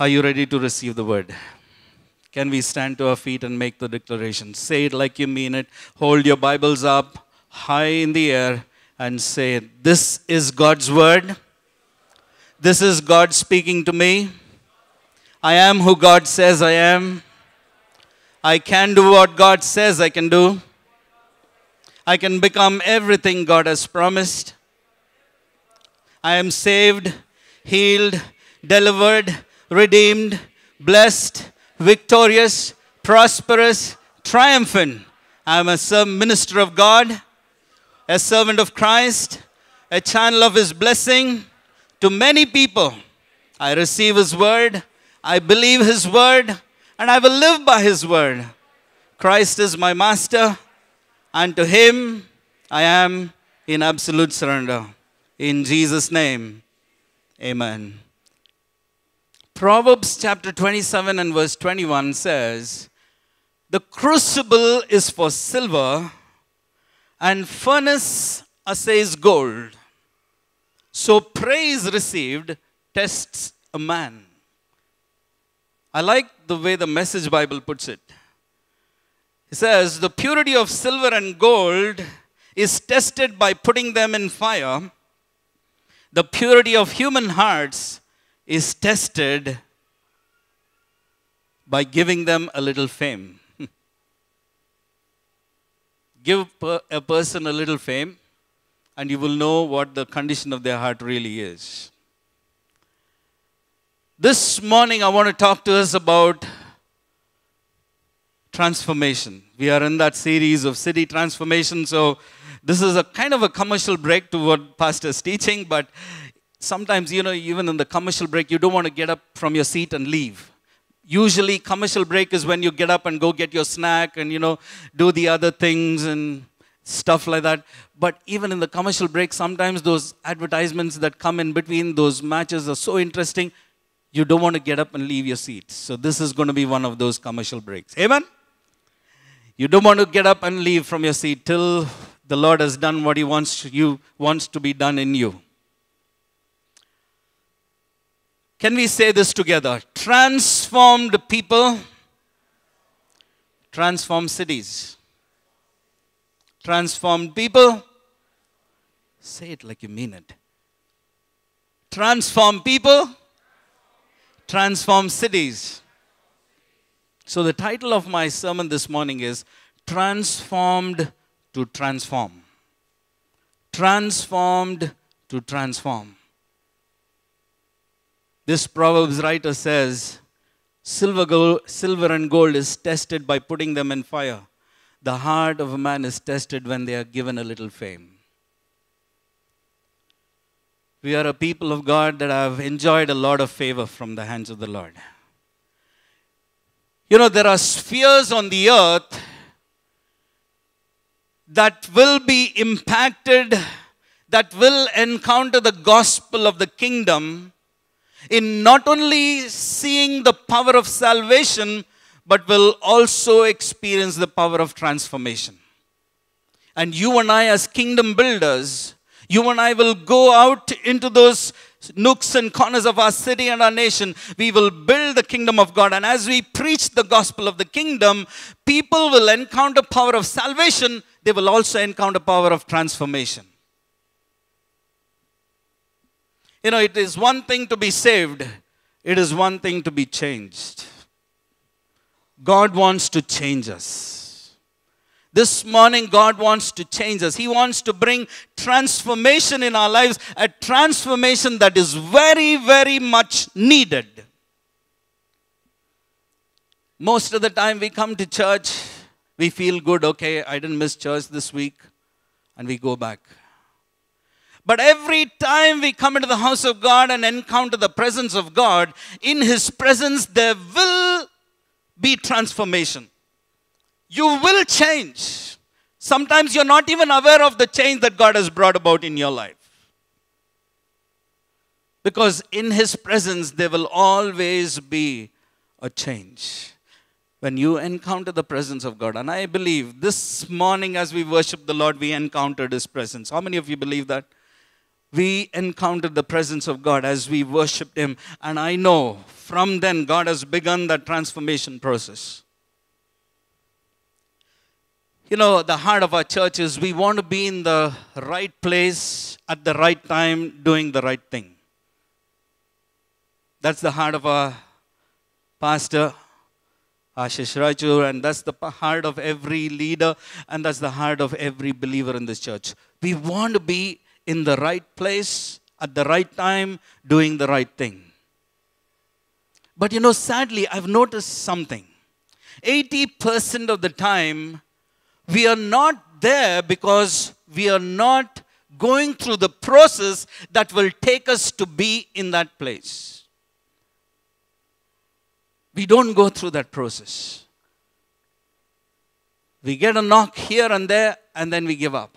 Are you ready to receive the word? Can we stand to our feet and make the declaration? Say it like you mean it. Hold your Bibles up high in the air and say, This is God's word. This is God speaking to me. I am who God says I am. I can do what God says I can do. I can become everything God has promised. I am saved, healed, delivered, redeemed, blessed, victorious, prosperous, triumphant. I'm a minister of God, a servant of Christ, a channel of His blessing to many people. I receive His word, I believe His word, and I will live by His word. Christ is my master, and to Him I am in absolute surrender. In Jesus' name, amen. Proverbs chapter 27 and verse 21 says, The crucible is for silver, and furnace assays gold. So praise received tests a man. I like the way the Message Bible puts it. It says, The purity of silver and gold is tested by putting them in fire. The purity of human hearts is tested by giving them a little fame. Give a person a little fame, and you will know what the condition of their heart really is. This morning, I want to talk to us about transformation. We are in that series of city transformation, so this is a kind of a commercial break to what Pastor's teaching, but sometimes, you know, even in the commercial break, you don't want to get up from your seat and leave. Usually, commercial break is when you get up and go get your snack and, you know, do the other things and stuff like that. But even in the commercial break, sometimes those advertisements that come in between those matches are so interesting, you don't want to get up and leave your seat. So, this is going to be one of those commercial breaks. Amen? You don't want to get up and leave from your seat till the Lord has done what He wants, you, wants to be done in you. Can we say this together? Transformed people transform cities. Transformed people, say it like you mean it. Transform people, transform cities. So, the title of my sermon this morning is Transformed to Transform. Transformed to Transform. This Proverbs writer says, silver, gold, silver and gold is tested by putting them in fire. The heart of a man is tested when they are given a little fame. We are a people of God that have enjoyed a lot of favor from the hands of the Lord. You know, there are spheres on the earth that will be impacted, that will encounter the gospel of the kingdom in not only seeing the power of salvation, but will also experience the power of transformation. And you and I, as kingdom builders, you and I will go out into those nooks and corners of our city and our nation. We will build the kingdom of God. And as we preach the gospel of the kingdom, people will encounter power of salvation. They will also encounter power of transformation. You know, it is one thing to be saved, it is one thing to be changed. God wants to change us. This morning, God wants to change us. He wants to bring transformation in our lives, a transformation that is very, very much needed. Most of the time, we come to church, we feel good, okay, I didn't miss church this week, and we go back. But every time we come into the house of God and encounter the presence of God, in His presence there will be transformation. You will change. Sometimes you're not even aware of the change that God has brought about in your life. Because in His presence there will always be a change when you encounter the presence of God. And I believe this morning as we worship the Lord, we encountered His presence. How many of you believe that? we encountered the presence of God as we worshiped Him. And I know from then God has begun that transformation process. You know, the heart of our church is we want to be in the right place at the right time doing the right thing. That's the heart of our pastor, Ashish Raju, and that's the heart of every leader, and that's the heart of every believer in this church. We want to be in the right place, at the right time, doing the right thing. But you know, sadly, I've noticed something. 80% of the time, we are not there because we are not going through the process that will take us to be in that place. We don't go through that process. We get a knock here and there, and then we give up.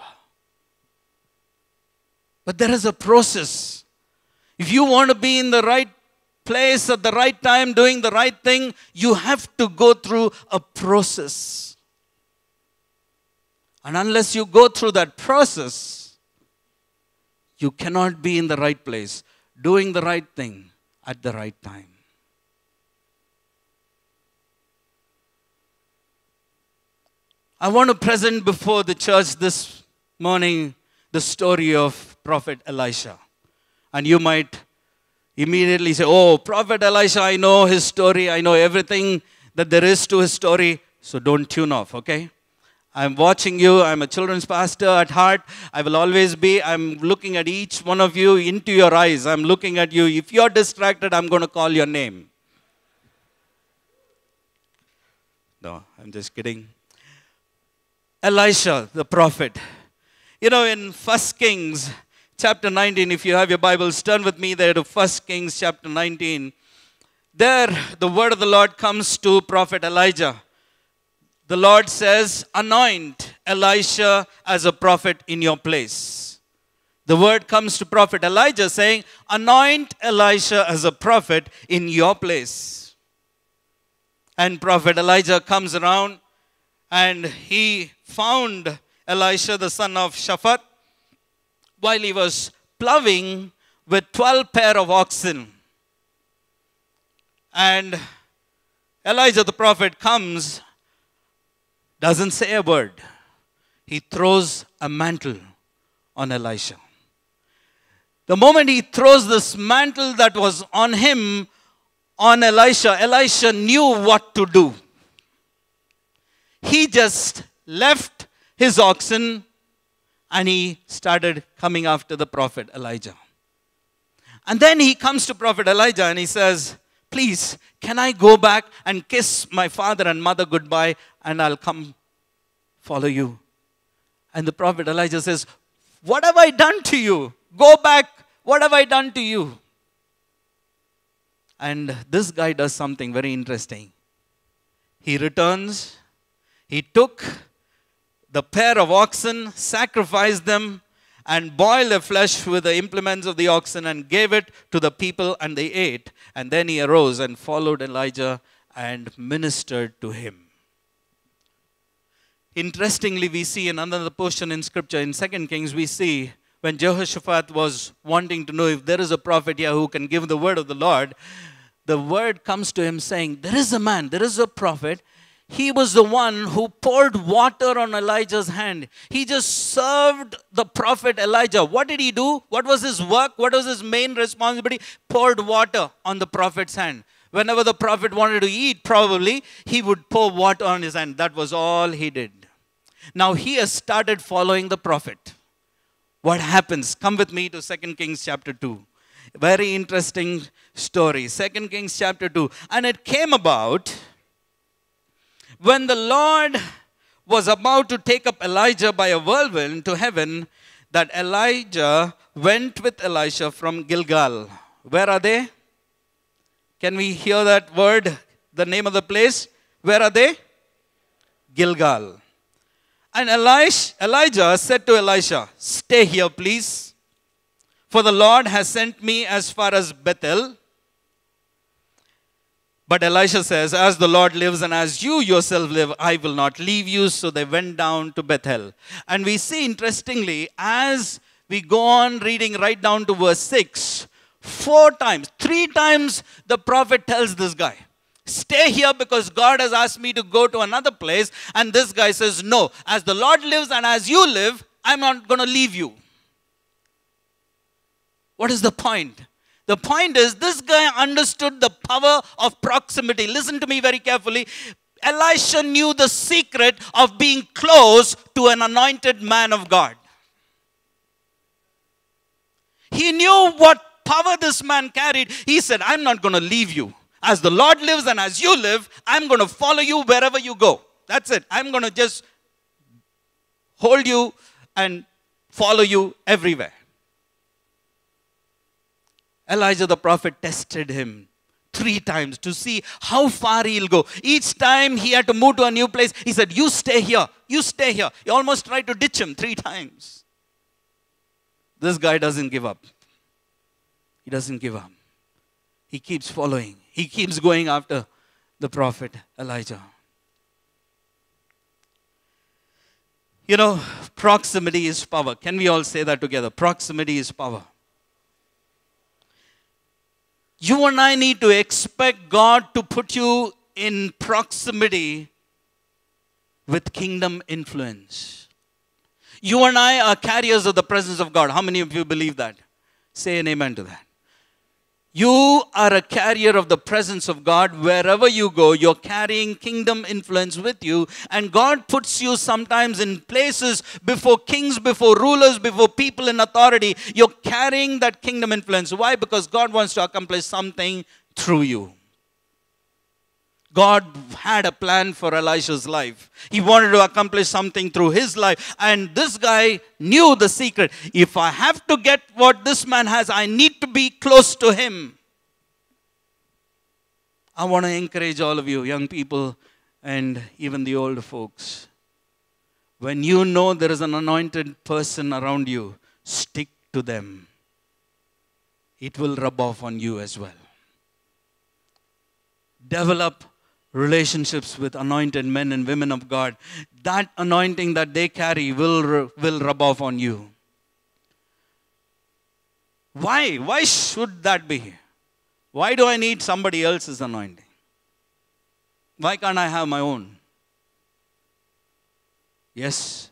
But there is a process. If you want to be in the right place at the right time, doing the right thing, you have to go through a process. And unless you go through that process, you cannot be in the right place, doing the right thing at the right time. I want to present before the church this morning the story of Prophet Elisha. And you might immediately say, Oh, Prophet Elisha, I know his story. I know everything that there is to his story. So don't tune off, okay? I'm watching you. I'm a children's pastor at heart. I will always be. I'm looking at each one of you into your eyes. I'm looking at you. If you're distracted, I'm going to call your name. No, I'm just kidding. Elisha, the prophet. You know, in First Kings, chapter 19. If you have your Bibles, turn with me there to 1 Kings chapter 19. There, the word of the Lord comes to prophet Elijah. The Lord says, Anoint Elisha as a prophet in your place. The word comes to prophet Elijah saying, Anoint Elisha as a prophet in your place. And prophet Elijah comes around and he found Elisha, the son of Shaphat, while he was plowing with 12 pair of oxen. And Elijah the prophet comes, doesn't say a word. He throws a mantle on Elisha. The moment he throws this mantle that was on him on Elisha, Elisha knew what to do. He just left his oxen and he started coming after the prophet Elijah. And then he comes to prophet Elijah and he says, Please, can I go back and kiss my father and mother goodbye and I'll come follow you? And the prophet Elijah says, What have I done to you? Go back. What have I done to you? And this guy does something very interesting. He returns, he took the pair of oxen, sacrificed them, and boiled the flesh with the implements of the oxen and gave it to the people, and they ate. And then he arose and followed Elijah and ministered to him. Interestingly, we see in another portion in scripture, in 2 Kings, we see when Jehoshaphat was wanting to know if there is a prophet here who can give the word of the Lord, the word comes to him saying, There is a man, there is a prophet, he was the one who poured water on Elijah's hand. He just served the prophet Elijah. What did he do? What was his work? What was his main responsibility? Poured water on the prophet's hand. Whenever the prophet wanted to eat, probably, he would pour water on his hand. That was all he did. Now he has started following the prophet. What happens? Come with me to 2 Kings chapter 2. Very interesting story. 2 Kings chapter 2. And it came about when the Lord was about to take up Elijah by a whirlwind to heaven, that Elijah went with Elisha from Gilgal. Where are they? Can we hear that word, the name of the place? Where are they? Gilgal. And Elijah said to Elisha, Stay here, please, for the Lord has sent me as far as Bethel but Elisha says, As the Lord lives and as you yourself live, I will not leave you. So they went down to Bethel. And we see, interestingly, as we go on reading right down to verse 6, four times, three times, the prophet tells this guy, Stay here because God has asked me to go to another place. And this guy says, No, as the Lord lives and as you live, I'm not going to leave you. What is the point? The point is, this guy understood the power of proximity. Listen to me very carefully. Elisha knew the secret of being close to an anointed man of God. He knew what power this man carried. He said, I'm not going to leave you. As the Lord lives and as you live, I'm going to follow you wherever you go. That's it. I'm going to just hold you and follow you everywhere. Elijah the prophet tested him three times to see how far he'll go. Each time he had to move to a new place, he said, You stay here, you stay here. He almost tried to ditch him three times. This guy doesn't give up. He doesn't give up. He keeps following, he keeps going after the prophet Elijah. You know, proximity is power. Can we all say that together? Proximity is power. You and I need to expect God to put you in proximity with kingdom influence. You and I are carriers of the presence of God. How many of you believe that? Say an amen to that. You are a carrier of the presence of God wherever you go. You're carrying kingdom influence with you. And God puts you sometimes in places before kings, before rulers, before people in authority. You're carrying that kingdom influence. Why? Because God wants to accomplish something through you. God had a plan for Elisha's life. He wanted to accomplish something through his life. And this guy knew the secret. If I have to get what this man has, I need to be close to him. I want to encourage all of you, young people, and even the old folks. When you know there is an anointed person around you, stick to them. It will rub off on you as well. Develop relationships with anointed men and women of God, that anointing that they carry will, will rub off on you. Why? Why should that be? Why do I need somebody else's anointing? Why can't I have my own? Yes,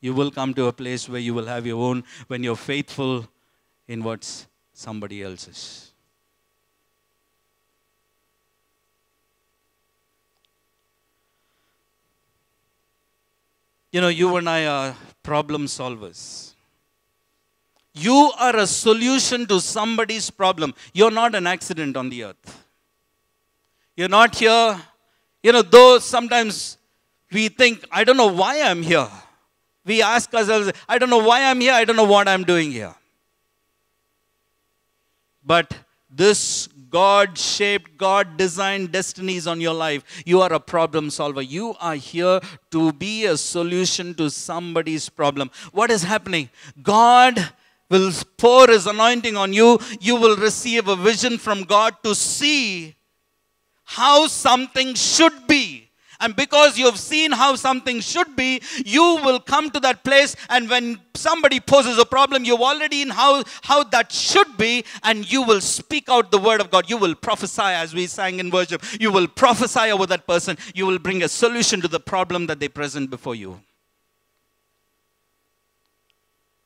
you will come to a place where you will have your own when you're faithful in what's somebody else's. You know, you and I are problem solvers. You are a solution to somebody's problem. You're not an accident on the earth. You're not here. You know, though sometimes we think, I don't know why I'm here. We ask ourselves, I don't know why I'm here. I don't know what I'm doing here. But this God shaped, God designed destinies on your life. You are a problem solver. You are here to be a solution to somebody's problem. What is happening? God will pour his anointing on you. You will receive a vision from God to see how something should be and because you've seen how something should be, you will come to that place. And when somebody poses a problem, you've already in how, how that should be, and you will speak out the word of God. You will prophesy, as we sang in worship. You will prophesy over that person. You will bring a solution to the problem that they present before you.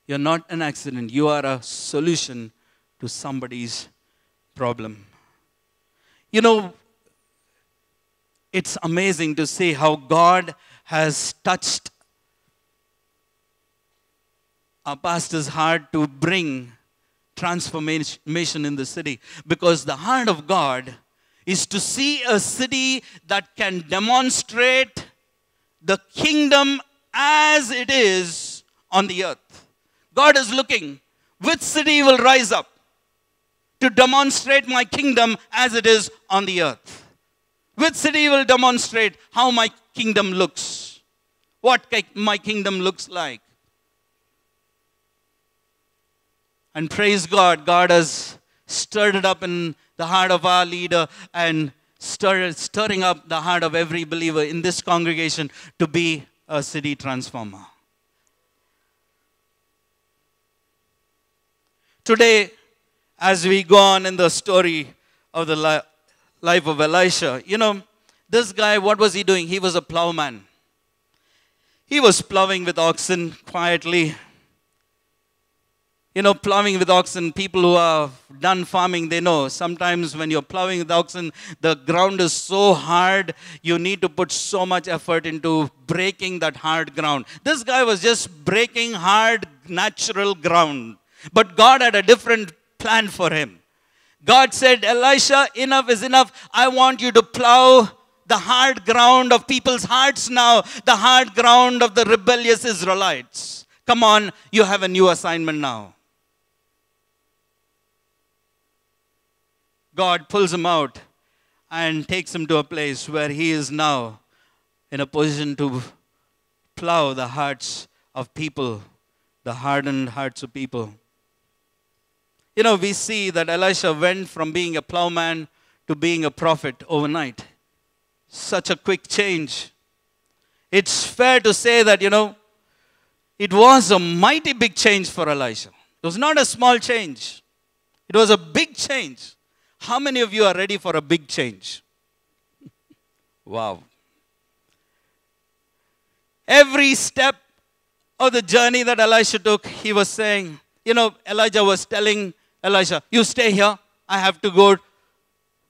You're not an accident, you are a solution to somebody's problem. You know, it's amazing to see how God has touched our pastor's heart to bring transformation in the city because the heart of God is to see a city that can demonstrate the kingdom as it is on the earth. God is looking, which city will rise up to demonstrate my kingdom as it is on the earth? Which city will demonstrate how my kingdom looks? What my kingdom looks like? And praise God, God has stirred it up in the heart of our leader and stir, stirring up the heart of every believer in this congregation to be a city transformer. Today, as we go on in the story of the life of Elisha. You know, this guy, what was he doing? He was a plowman. He was plowing with oxen quietly. You know, plowing with oxen, people who are done farming, they know sometimes when you're plowing with oxen, the ground is so hard, you need to put so much effort into breaking that hard ground. This guy was just breaking hard, natural ground. But God had a different plan for him. God said, Elisha, enough is enough. I want you to plow the hard ground of people's hearts now, the hard ground of the rebellious Israelites. Come on, you have a new assignment now. God pulls him out and takes him to a place where he is now in a position to plow the hearts of people, the hardened hearts of people. You know, we see that Elisha went from being a plowman to being a prophet overnight. Such a quick change. It's fair to say that, you know, it was a mighty big change for Elisha. It was not a small change, it was a big change. How many of you are ready for a big change? wow. Every step of the journey that Elisha took, he was saying, you know, Elijah was telling Elisha, you stay here. I have to go.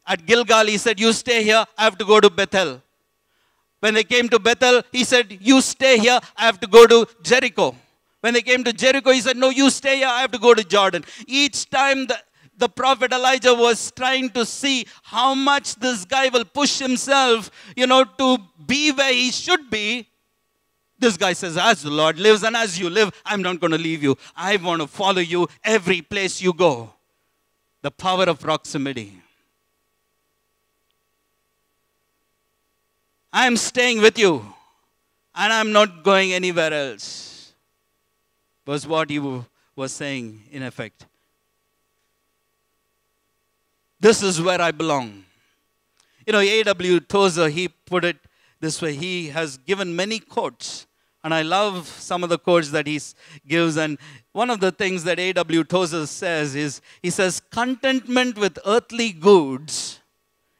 At Gilgal, he said, you stay here. I have to go to Bethel. When they came to Bethel, he said, you stay here. I have to go to Jericho. When they came to Jericho, he said, no, you stay here. I have to go to Jordan. Each time the, the prophet Elijah was trying to see how much this guy will push himself, you know, to be where he should be this guy says, As the Lord lives and as you live, I'm not going to leave you. I want to follow you every place you go. The power of proximity. I am staying with you and I'm not going anywhere else, was what he was saying in effect. This is where I belong. You know, A.W. Tozer, he put it this way he has given many quotes and I love some of the quotes that he gives. And one of the things that A.W. Tozer says is he says, Contentment with earthly goods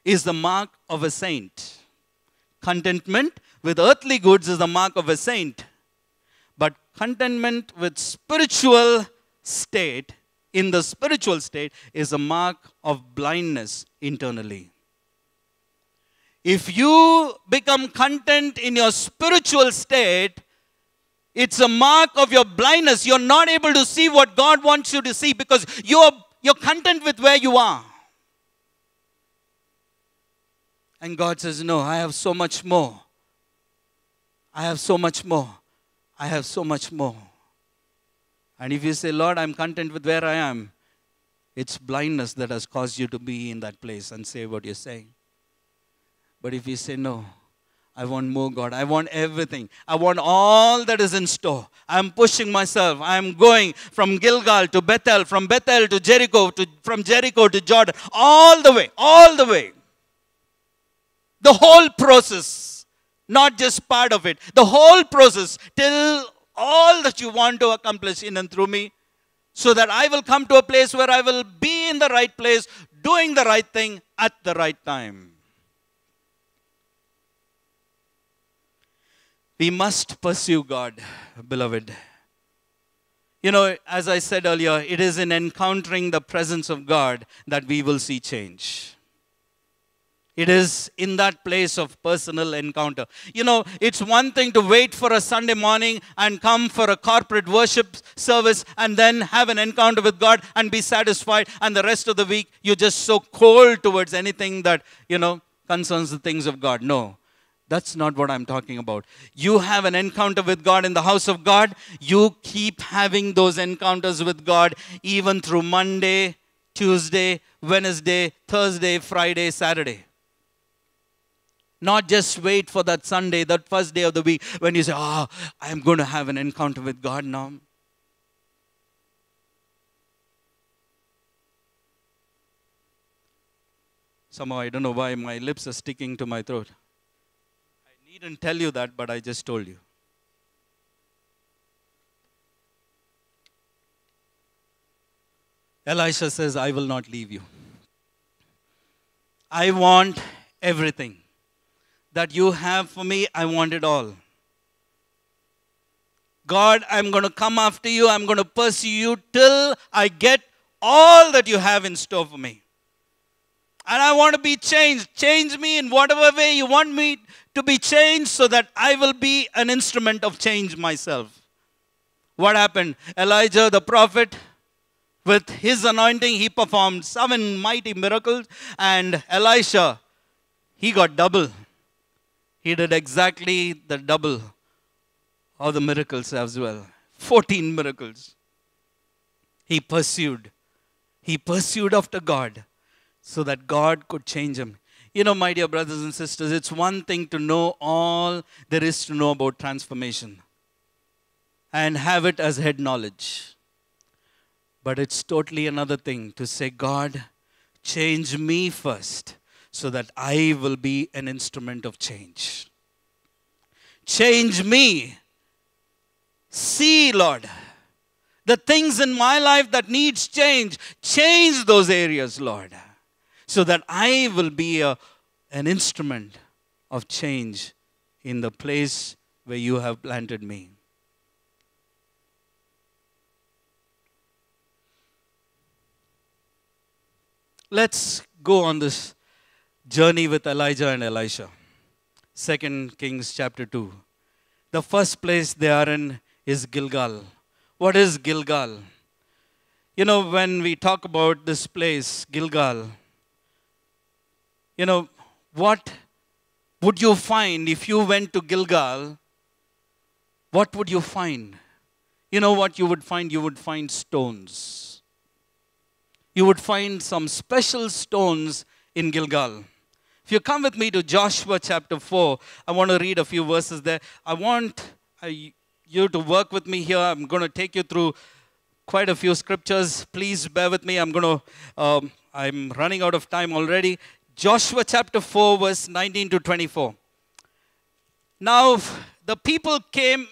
is the mark of a saint. Contentment with earthly goods is the mark of a saint. But contentment with spiritual state, in the spiritual state, is a mark of blindness internally. If you become content in your spiritual state, it's a mark of your blindness. You're not able to see what God wants you to see because you're, you're content with where you are. And God says, No, I have so much more. I have so much more. I have so much more. And if you say, Lord, I'm content with where I am, it's blindness that has caused you to be in that place and say what you're saying. But if you say, No, I want more, God. I want everything. I want all that is in store. I'm pushing myself. I'm going from Gilgal to Bethel, from Bethel to Jericho, to, from Jericho to Jordan, all the way, all the way. The whole process, not just part of it, the whole process till all that you want to accomplish in and through me, so that I will come to a place where I will be in the right place, doing the right thing at the right time. We must pursue God, beloved. You know, as I said earlier, it is in encountering the presence of God that we will see change. It is in that place of personal encounter. You know, it's one thing to wait for a Sunday morning and come for a corporate worship service and then have an encounter with God and be satisfied, and the rest of the week you're just so cold towards anything that, you know, concerns the things of God. No. That's not what I'm talking about. You have an encounter with God in the house of God. You keep having those encounters with God even through Monday, Tuesday, Wednesday, Thursday, Friday, Saturday. Not just wait for that Sunday, that first day of the week when you say, Oh, I'm going to have an encounter with God now. Somehow, I don't know why my lips are sticking to my throat didn't tell you that, but I just told you. Elisha says, I will not leave you. I want everything that you have for me, I want it all. God, I'm going to come after you. I'm going to pursue you till I get all that you have in store for me. And I want to be changed. Change me in whatever way you want me to be changed so that I will be an instrument of change myself. What happened? Elijah the prophet, with his anointing, he performed seven mighty miracles. And Elisha, he got double. He did exactly the double of the miracles as well 14 miracles. He pursued. He pursued after God so that God could change him. You know, my dear brothers and sisters, it's one thing to know all there is to know about transformation and have it as head knowledge. But it's totally another thing to say, God, change me first so that I will be an instrument of change. Change me. See, Lord, the things in my life that needs change. Change those areas, Lord so that I will be a, an instrument of change in the place where you have planted me. Let's go on this journey with Elijah and Elisha. 2 Kings chapter 2. The first place they are in is Gilgal. What is Gilgal? You know, when we talk about this place, Gilgal, you know, what would you find if you went to Gilgal? What would you find? You know what you would find? You would find stones. You would find some special stones in Gilgal. If you come with me to Joshua chapter 4, I want to read a few verses there. I want you to work with me here. I'm going to take you through quite a few scriptures. Please bear with me. I'm going to. Um, I'm running out of time already. Joshua chapter 4, verse 19 to 24. Now, the people came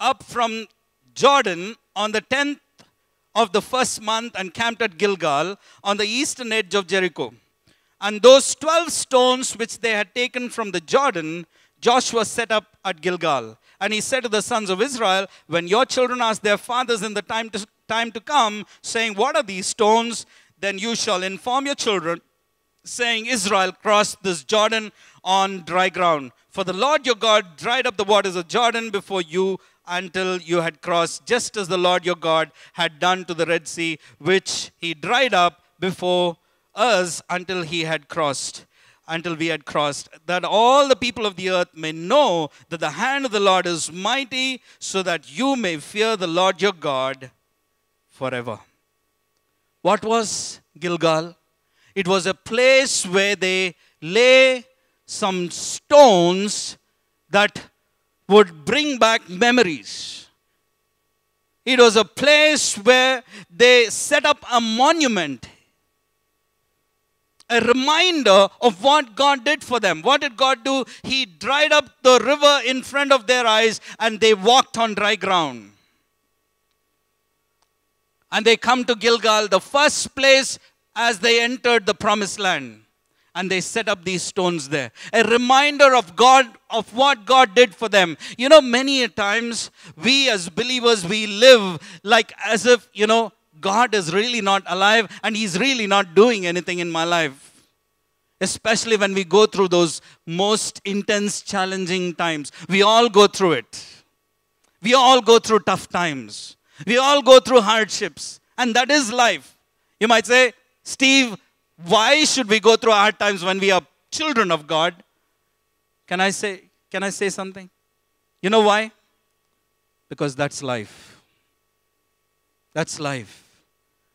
up from Jordan on the 10th of the first month and camped at Gilgal on the eastern edge of Jericho. And those 12 stones which they had taken from the Jordan, Joshua set up at Gilgal. And he said to the sons of Israel, When your children ask their fathers in the time to, time to come, saying, What are these stones? Then you shall inform your children saying, Israel crossed this Jordan on dry ground. For the Lord your God dried up the waters of Jordan before you until you had crossed, just as the Lord your God had done to the Red Sea, which he dried up before us until he had crossed until we had crossed, that all the people of the earth may know that the hand of the Lord is mighty, so that you may fear the Lord your God forever. What was Gilgal? It was a place where they lay some stones that would bring back memories. It was a place where they set up a monument, a reminder of what God did for them. What did God do? He dried up the river in front of their eyes and they walked on dry ground. And they come to Gilgal, the first place as they entered the promised land and they set up these stones there a reminder of god of what god did for them you know many a times we as believers we live like as if you know god is really not alive and he's really not doing anything in my life especially when we go through those most intense challenging times we all go through it we all go through tough times we all go through hardships and that is life you might say Steve, why should we go through hard times when we are children of God? Can I say, can I say something? You know why? Because that's life. That's life.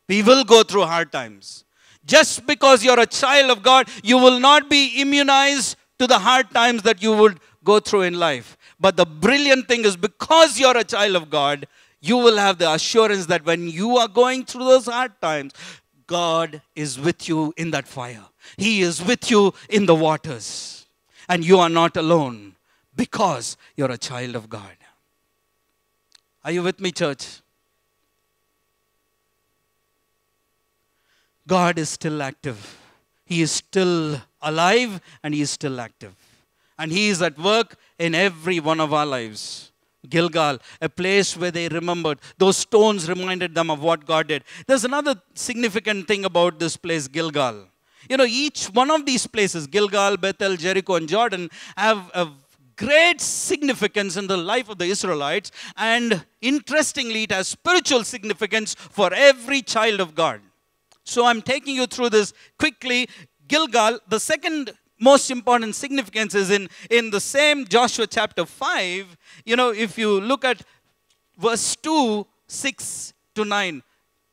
We will go through hard times. Just because you're a child of God, you will not be immunized to the hard times that you would go through in life. But the brilliant thing is because you're a child of God, you will have the assurance that when you are going through those hard times, God is with you in that fire. He is with you in the waters. And you are not alone because you're a child of God. Are you with me, church? God is still active. He is still alive and He is still active. And He is at work in every one of our lives. Gilgal, a place where they remembered. Those stones reminded them of what God did. There's another significant thing about this place, Gilgal. You know, each one of these places, Gilgal, Bethel, Jericho, and Jordan, have a great significance in the life of the Israelites. And interestingly, it has spiritual significance for every child of God. So I'm taking you through this quickly. Gilgal, the second most important significance is in, in the same Joshua chapter 5, you know, if you look at verse 2, 6 to 9.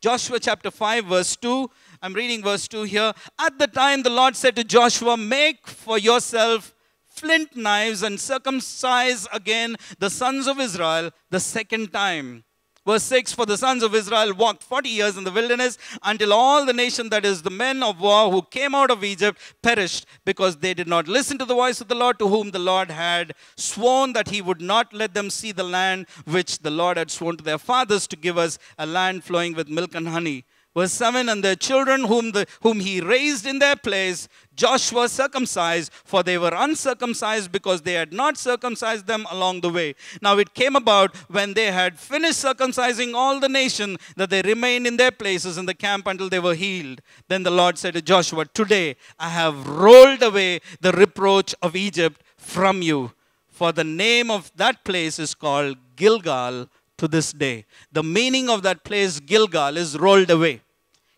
Joshua chapter 5, verse 2. I'm reading verse 2 here. At the time, the Lord said to Joshua, Make for yourself flint knives and circumcise again the sons of Israel the second time. Verse 6 For the sons of Israel walked 40 years in the wilderness until all the nation, that is, the men of war who came out of Egypt, perished because they did not listen to the voice of the Lord, to whom the Lord had sworn that he would not let them see the land which the Lord had sworn to their fathers to give us a land flowing with milk and honey. Verse 7 And their children, whom, the, whom he raised in their place, Joshua circumcised, for they were uncircumcised because they had not circumcised them along the way. Now it came about when they had finished circumcising all the nation that they remained in their places in the camp until they were healed. Then the Lord said to Joshua, Today I have rolled away the reproach of Egypt from you, for the name of that place is called Gilgal to this day. The meaning of that place, Gilgal, is rolled away.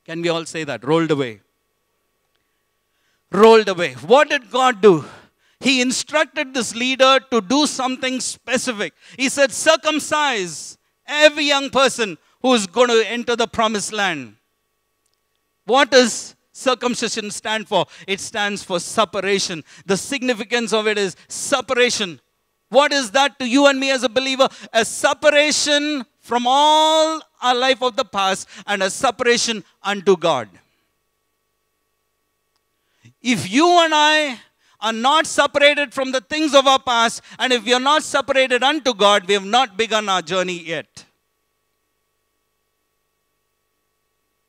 Can we all say that? Rolled away. Rolled away. What did God do? He instructed this leader to do something specific. He said, circumcise every young person who is going to enter the promised land. What does circumcision stand for? It stands for separation. The significance of it is separation. What is that to you and me as a believer? A separation from all our life of the past and a separation unto God. If you and I are not separated from the things of our past, and if we are not separated unto God, we have not begun our journey yet.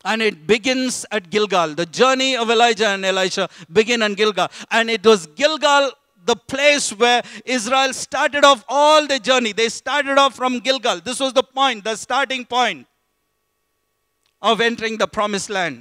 And it begins at Gilgal. The journey of Elijah and Elisha begin in Gilgal. And it was Gilgal the place where Israel started off all the journey. They started off from Gilgal. This was the point, the starting point of entering the promised land.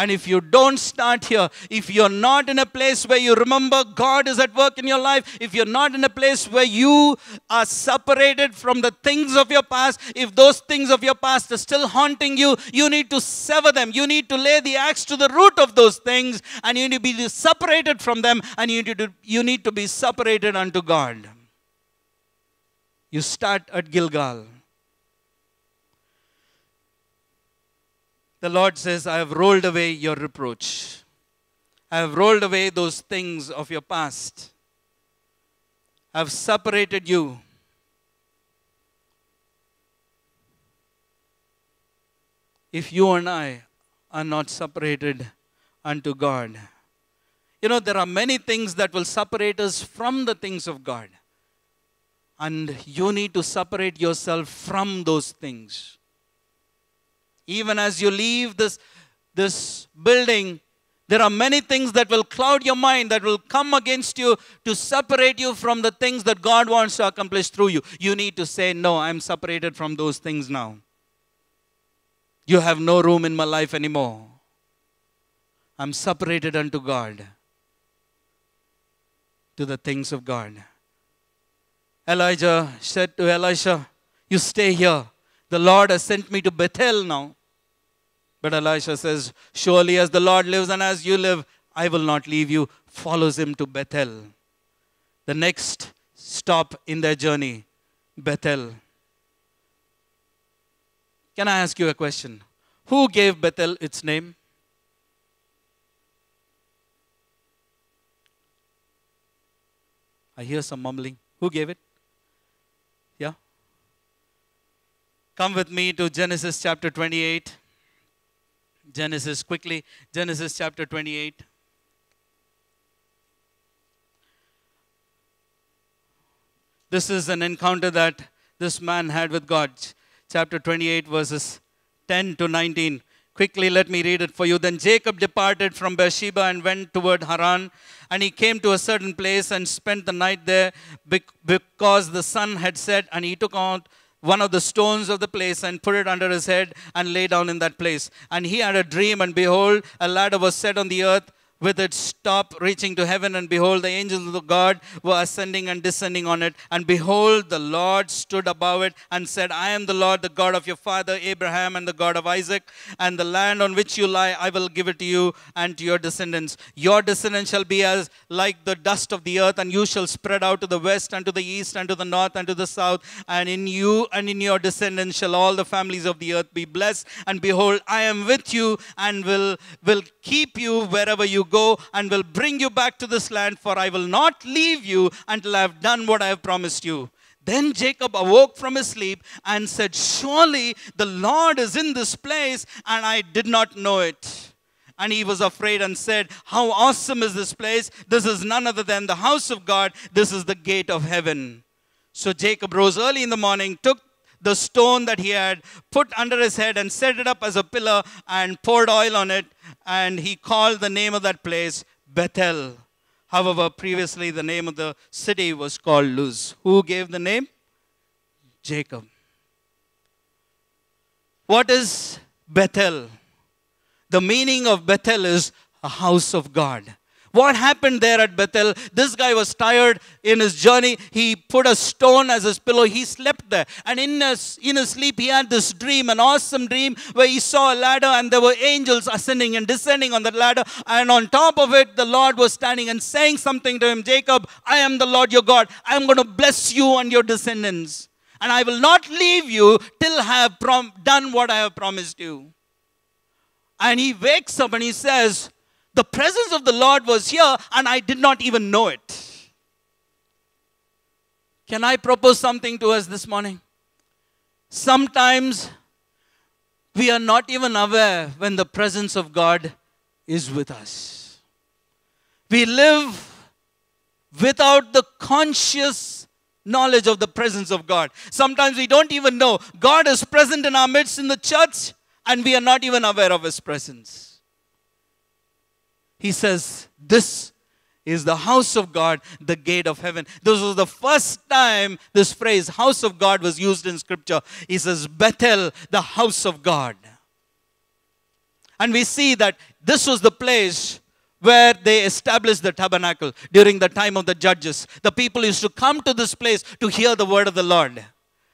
And if you don't start here, if you're not in a place where you remember God is at work in your life, if you're not in a place where you are separated from the things of your past, if those things of your past are still haunting you, you need to sever them. You need to lay the axe to the root of those things and you need to be separated from them and you need to, you need to be separated unto God. You start at Gilgal. the Lord says, I have rolled away your reproach. I have rolled away those things of your past. I have separated you. If you and I are not separated unto God, you know, there are many things that will separate us from the things of God. And you need to separate yourself from those things. Even as you leave this, this building, there are many things that will cloud your mind, that will come against you to separate you from the things that God wants to accomplish through you. You need to say, No, I'm separated from those things now. You have no room in my life anymore. I'm separated unto God, to the things of God. Elijah said to Elisha, You stay here. The Lord has sent me to Bethel now. But Elisha says, Surely as the Lord lives and as you live, I will not leave you. Follows him to Bethel. The next stop in their journey, Bethel. Can I ask you a question? Who gave Bethel its name? I hear some mumbling. Who gave it? Yeah? Come with me to Genesis chapter 28. Genesis quickly. Genesis chapter 28. This is an encounter that this man had with God. Chapter 28, verses 10 to 19. Quickly, let me read it for you. Then Jacob departed from Beersheba and went toward Haran. And he came to a certain place and spent the night there because the sun had set. And he took out one of the stones of the place and put it under his head and lay down in that place. And he had a dream, and behold, a ladder was set on the earth with its top reaching to heaven, and behold, the angels of God were ascending and descending on it. And behold, the Lord stood above it and said, I am the Lord, the God of your father Abraham and the God of Isaac, and the land on which you lie, I will give it to you and to your descendants. Your descendants shall be as like the dust of the earth, and you shall spread out to the west and to the east and to the north and to the south, and in you and in your descendants shall all the families of the earth be blessed. And behold, I am with you and will, will keep you wherever you go and will bring you back to this land, for I will not leave you until I have done what I have promised you. Then Jacob awoke from his sleep and said, Surely the Lord is in this place, and I did not know it. And he was afraid and said, How awesome is this place! This is none other than the house of God, this is the gate of heaven. So Jacob rose early in the morning, took the stone that he had put under his head and set it up as a pillar and poured oil on it. And he called the name of that place Bethel. However, previously the name of the city was called Luz. Who gave the name? Jacob. What is Bethel? The meaning of Bethel is a house of God. What happened there at Bethel? This guy was tired in his journey. He put a stone as his pillow. He slept there. And in his, in his sleep, he had this dream, an awesome dream, where he saw a ladder and there were angels ascending and descending on that ladder. And on top of it, the Lord was standing and saying something to him Jacob, I am the Lord your God. I am going to bless you and your descendants. And I will not leave you till I have prom- done what I have promised you. And he wakes up and he says, the presence of the Lord was here and I did not even know it. Can I propose something to us this morning? Sometimes we are not even aware when the presence of God is with us. We live without the conscious knowledge of the presence of God. Sometimes we don't even know God is present in our midst in the church and we are not even aware of His presence he says, This is the house of God, the gate of heaven. This was the first time this phrase, house of God, was used in scripture. He says, Bethel, the house of God. And we see that this was the place where they established the tabernacle during the time of the judges. The people used to come to this place to hear the word of the Lord.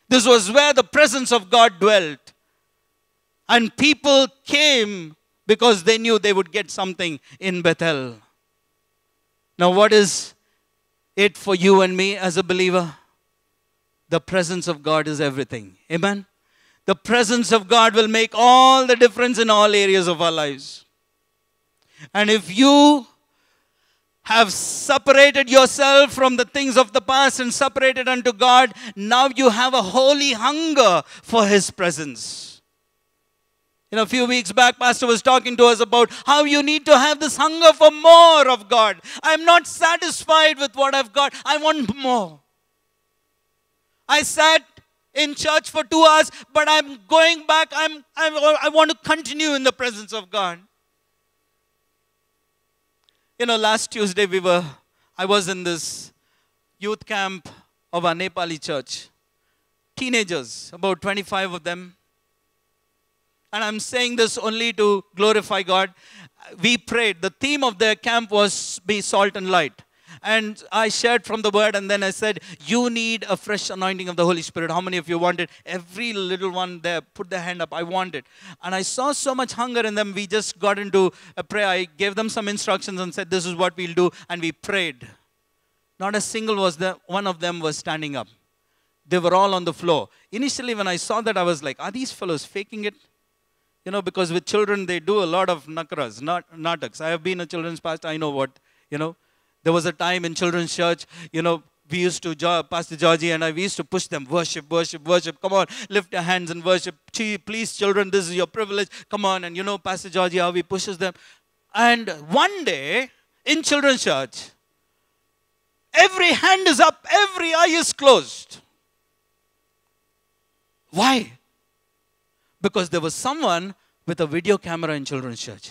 This was where the presence of God dwelt. And people came because they knew they would get something in Bethel. Now, what is it for you and me as a believer? The presence of God is everything. Amen? The presence of God will make all the difference in all areas of our lives. And if you have separated yourself from the things of the past and separated unto God, now you have a holy hunger for His presence. You know, a few weeks back, Pastor was talking to us about how you need to have this hunger for more of God. I'm not satisfied with what I've got, I want more. I sat in church for two hours, but I'm going back. I'm, I'm, I want to continue in the presence of God. You know, last Tuesday we were, I was in this youth camp of our Nepali church. Teenagers, about 25 of them, and I'm saying this only to glorify God. We prayed. The theme of their camp was be salt and light. And I shared from the word, and then I said, You need a fresh anointing of the Holy Spirit. How many of you want it? Every little one there put their hand up. I want it. And I saw so much hunger in them. We just got into a prayer. I gave them some instructions and said, This is what we'll do. And we prayed. Not a single was there, one of them was standing up. They were all on the floor. Initially, when I saw that, I was like, Are these fellows faking it? you know, because with children, they do a lot of nakras, nataks. I have been a children's pastor, I know what, you know. There was a time in children's church, you know, we used to, Pastor Georgie and I, we used to push them, worship, worship, worship. Come on, lift your hands and worship. Please, children, this is your privilege. Come on. And you know, Pastor Georgie, how he pushes them. And one day, in children's church, every hand is up, every eye is closed. Why? because there was someone with a video camera in children's church.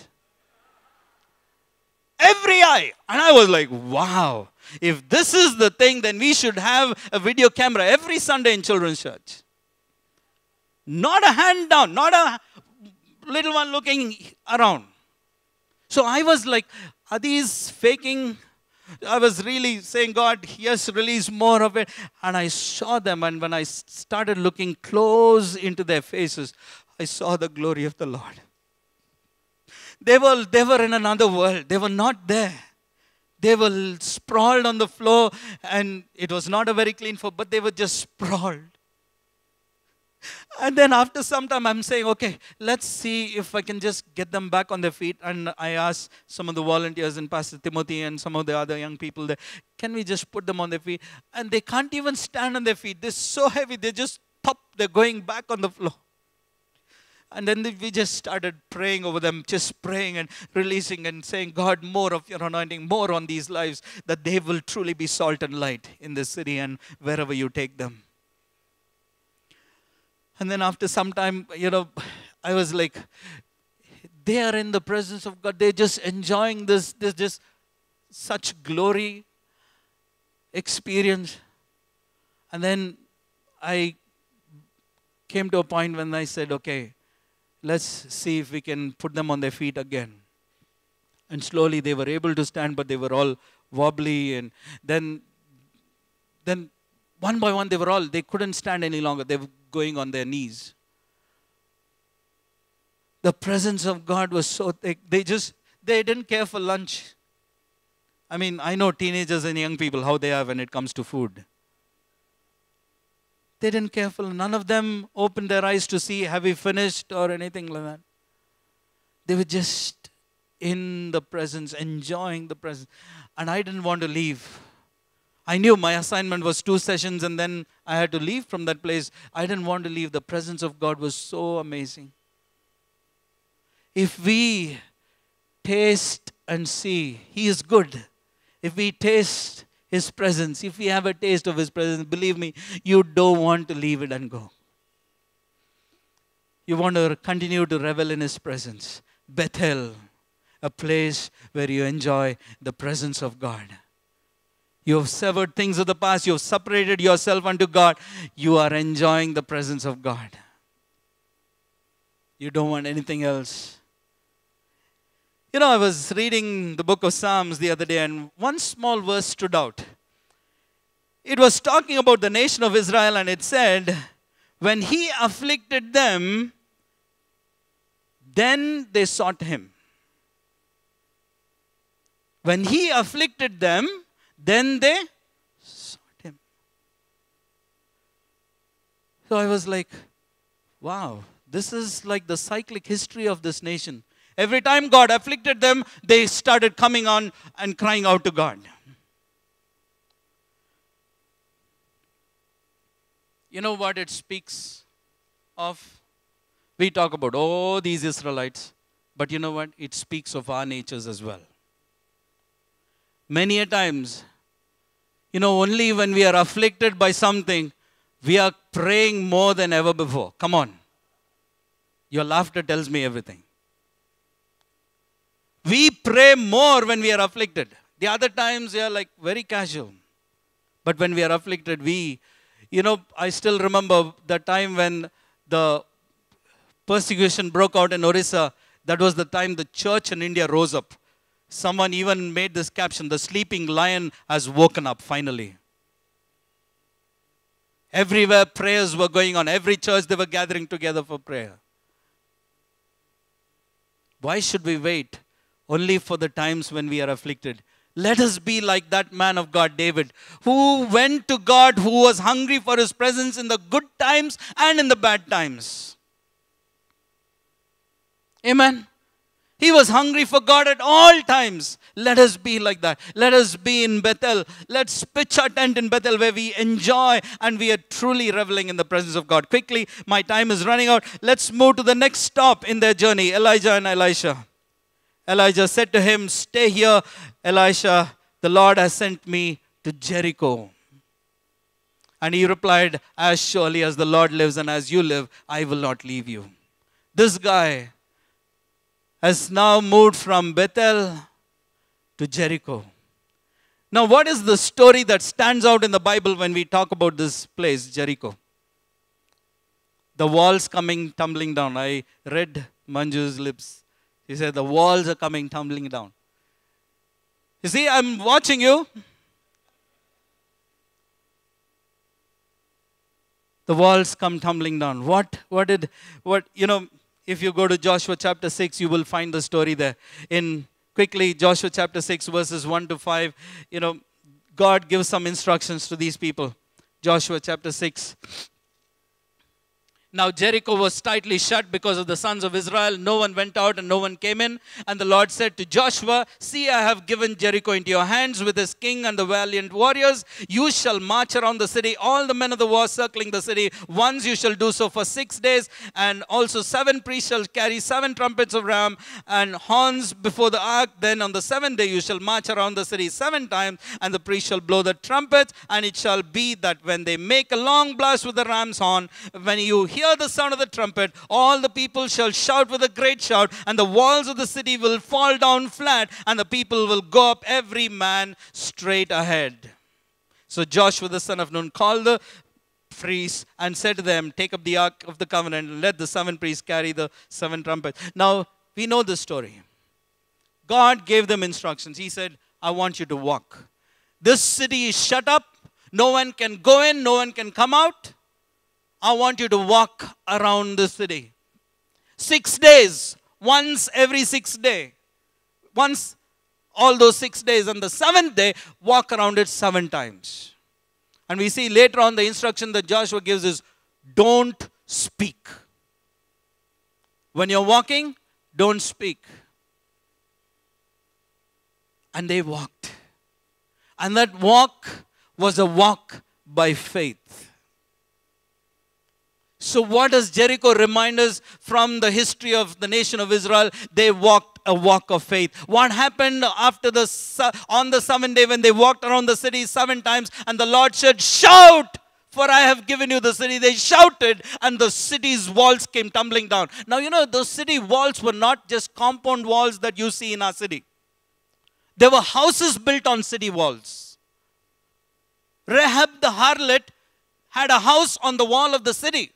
Every eye. And I was like, wow, if this is the thing, then we should have a video camera every Sunday in children's church. Not a hand down, not a little one looking around. So I was like, are these faking I was really saying, God, yes, release more of it. And I saw them, and when I started looking close into their faces, I saw the glory of the Lord. They were, they were in another world, they were not there. They were sprawled on the floor, and it was not a very clean floor, but they were just sprawled. And then after some time, I'm saying, okay, let's see if I can just get them back on their feet. And I asked some of the volunteers and Pastor Timothy and some of the other young people there, can we just put them on their feet? And they can't even stand on their feet. They're so heavy, they just pop, they're going back on the floor. And then we just started praying over them, just praying and releasing and saying, God, more of your anointing, more on these lives, that they will truly be salt and light in this city and wherever you take them. And then after some time, you know, I was like, they are in the presence of God. They're just enjoying this, this just such glory experience. And then I came to a point when I said, okay, let's see if we can put them on their feet again. And slowly they were able to stand, but they were all wobbly. And then, then one by one, they were all, they couldn't stand any longer. They were going on their knees. The presence of God was so thick. They just, they didn't care for lunch. I mean, I know teenagers and young people, how they are when it comes to food. They didn't care for, none of them opened their eyes to see, have we finished or anything like that. They were just in the presence, enjoying the presence. And I didn't want to leave. I knew my assignment was two sessions and then I had to leave from that place. I didn't want to leave. The presence of God was so amazing. If we taste and see, He is good. If we taste His presence, if we have a taste of His presence, believe me, you don't want to leave it and go. You want to continue to revel in His presence. Bethel, a place where you enjoy the presence of God. You have severed things of the past. You have separated yourself unto God. You are enjoying the presence of God. You don't want anything else. You know, I was reading the book of Psalms the other day, and one small verse stood out. It was talking about the nation of Israel, and it said, When he afflicted them, then they sought him. When he afflicted them, then they sought him. So I was like, wow, this is like the cyclic history of this nation. Every time God afflicted them, they started coming on and crying out to God. You know what it speaks of? We talk about, oh, these Israelites. But you know what? It speaks of our natures as well. Many a times, you know, only when we are afflicted by something, we are praying more than ever before. Come on. Your laughter tells me everything. We pray more when we are afflicted. The other times, we are like very casual. But when we are afflicted, we, you know, I still remember the time when the persecution broke out in Orissa. That was the time the church in India rose up. Someone even made this caption the sleeping lion has woken up finally. Everywhere prayers were going on, every church they were gathering together for prayer. Why should we wait only for the times when we are afflicted? Let us be like that man of God, David, who went to God, who was hungry for his presence in the good times and in the bad times. Amen. He was hungry for God at all times. Let us be like that. Let us be in Bethel. Let's pitch our tent in Bethel where we enjoy and we are truly reveling in the presence of God. Quickly, my time is running out. Let's move to the next stop in their journey Elijah and Elisha. Elijah said to him, Stay here, Elisha. The Lord has sent me to Jericho. And he replied, As surely as the Lord lives and as you live, I will not leave you. This guy has now moved from Bethel to Jericho. Now, what is the story that stands out in the Bible when we talk about this place, Jericho? The walls coming tumbling down. I read Manju's lips. He said, The walls are coming tumbling down. You see, I'm watching you. The walls come tumbling down. What? What did? What? You know, if you go to Joshua chapter 6, you will find the story there. In quickly, Joshua chapter 6, verses 1 to 5, you know, God gives some instructions to these people. Joshua chapter 6, now Jericho was tightly shut because of the sons of Israel. No one went out and no one came in. And the Lord said to Joshua, See, I have given Jericho into your hands with his king and the valiant warriors. You shall march around the city, all the men of the war circling the city. Once you shall do so for six days. And also seven priests shall carry seven trumpets of ram and horns before the ark. Then on the seventh day you shall march around the city seven times. And the priests shall blow the trumpets. And it shall be that when they make a long blast with the ram's horn, when you hear hear the sound of the trumpet, all the people shall shout with a great shout, and the walls of the city will fall down flat, and the people will go up every man straight ahead. So Joshua the son of Nun called the priests and said to them, Take up the ark of the covenant, and let the seven priests carry the seven trumpets. Now, we know the story. God gave them instructions. He said, I want you to walk. This city is shut up. No one can go in, no one can come out. I want you to walk around the city. Six days, once every six day, once all those six days, and the seventh day, walk around it seven times. And we see later on the instruction that Joshua gives is don't speak. When you're walking, don't speak. And they walked. And that walk was a walk by faith. So, what does Jericho remind us from the history of the nation of Israel? They walked a walk of faith. What happened after the on the seventh day when they walked around the city seven times, and the Lord said, "Shout!" for I have given you the city. They shouted, and the city's walls came tumbling down. Now, you know, those city walls were not just compound walls that you see in our city, there were houses built on city walls. Rahab the harlot had a house on the wall of the city.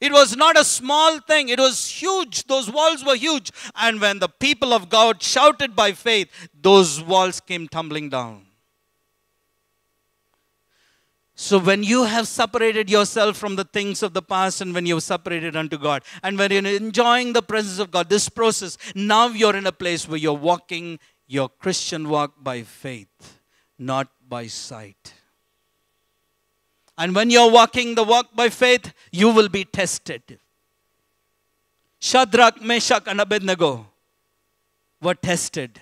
It was not a small thing, it was huge. Those walls were huge. And when the people of God shouted by faith, those walls came tumbling down. So, when you have separated yourself from the things of the past and when you have separated unto God, and when you're enjoying the presence of God, this process, now you're in a place where you're walking your Christian walk by faith, not by sight. And when you're walking the walk by faith, you will be tested. Shadrach, Meshach, and Abednego were tested.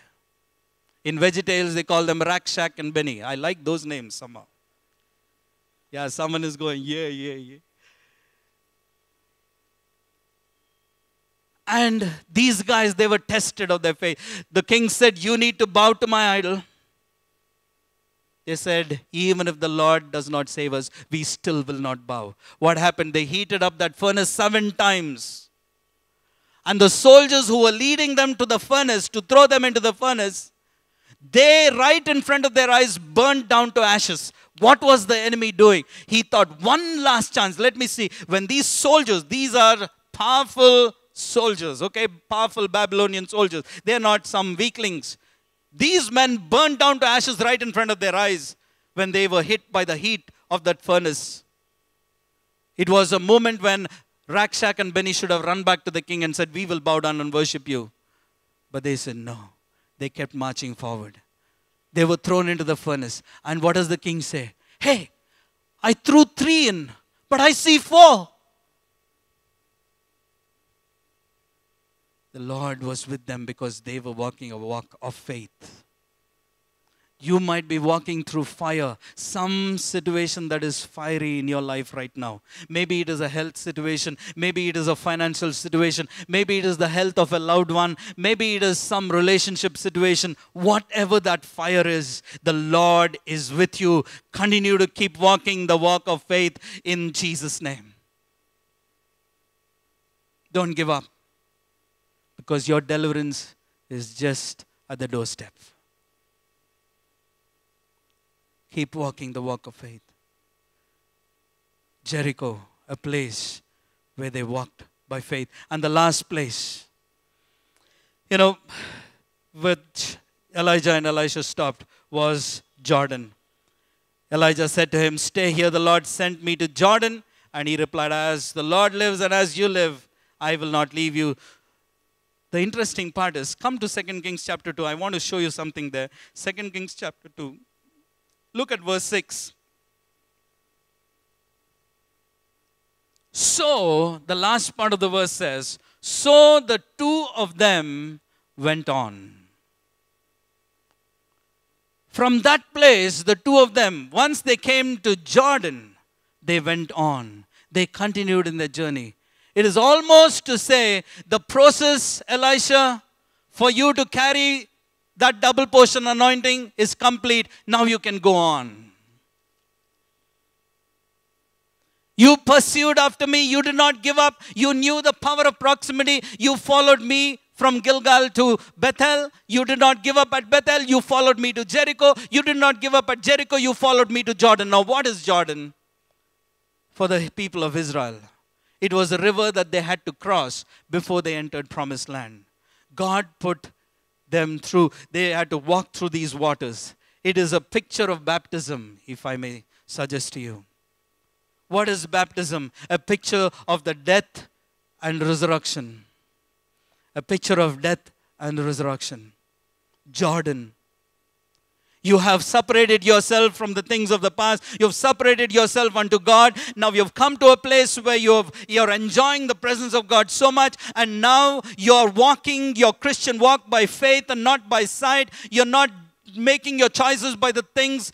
In Veggie they call them Rakshak and Benny. I like those names somehow. Yeah, someone is going, yeah, yeah, yeah. And these guys, they were tested of their faith. The king said, You need to bow to my idol. They said, Even if the Lord does not save us, we still will not bow. What happened? They heated up that furnace seven times. And the soldiers who were leading them to the furnace, to throw them into the furnace, they right in front of their eyes burned down to ashes. What was the enemy doing? He thought, one last chance. Let me see. When these soldiers, these are powerful soldiers, okay, powerful Babylonian soldiers, they're not some weaklings. These men burned down to ashes right in front of their eyes when they were hit by the heat of that furnace. It was a moment when Rakshak and Benny should have run back to the king and said, We will bow down and worship you. But they said, No. They kept marching forward. They were thrown into the furnace. And what does the king say? Hey, I threw three in, but I see four. the Lord was with them because they were walking a walk of faith. You might be walking through fire, some situation that is fiery in your life right now. Maybe it is a health situation. Maybe it is a financial situation. Maybe it is the health of a loved one. Maybe it is some relationship situation. Whatever that fire is, the Lord is with you. Continue to keep walking the walk of faith in Jesus' name. Don't give up because your deliverance is just at the doorstep. Keep walking the walk of faith. Jericho, a place where they walked by faith. And the last place, you know, which Elijah and Elisha stopped was Jordan. Elijah said to him, Stay here, the Lord sent me to Jordan. And he replied, As the Lord lives and as you live, I will not leave you the interesting part is come to 2 Kings chapter 2. I want to show you something there. 2 Kings chapter 2. Look at verse 6. So, the last part of the verse says, So the two of them went on. From that place, the two of them, once they came to Jordan, they went on. They continued in their journey. It is almost to say the process, Elisha, for you to carry that double portion anointing is complete. Now you can go on. You pursued after me. You did not give up. You knew the power of proximity. You followed me from Gilgal to Bethel. You did not give up at Bethel. You followed me to Jericho. You did not give up at Jericho. You followed me to Jordan. Now, what is Jordan for the people of Israel? It was a river that they had to cross before they entered promised land. God put them through, they had to walk through these waters. It is a picture of baptism, if I may suggest to you. What is baptism? A picture of the death and resurrection. A picture of death and resurrection. Jordan you have separated yourself from the things of the past. You've separated yourself unto God. Now you've come to a place where you've, you're enjoying the presence of God so much, and now you're walking your Christian walk by faith and not by sight. You're not making your choices by the things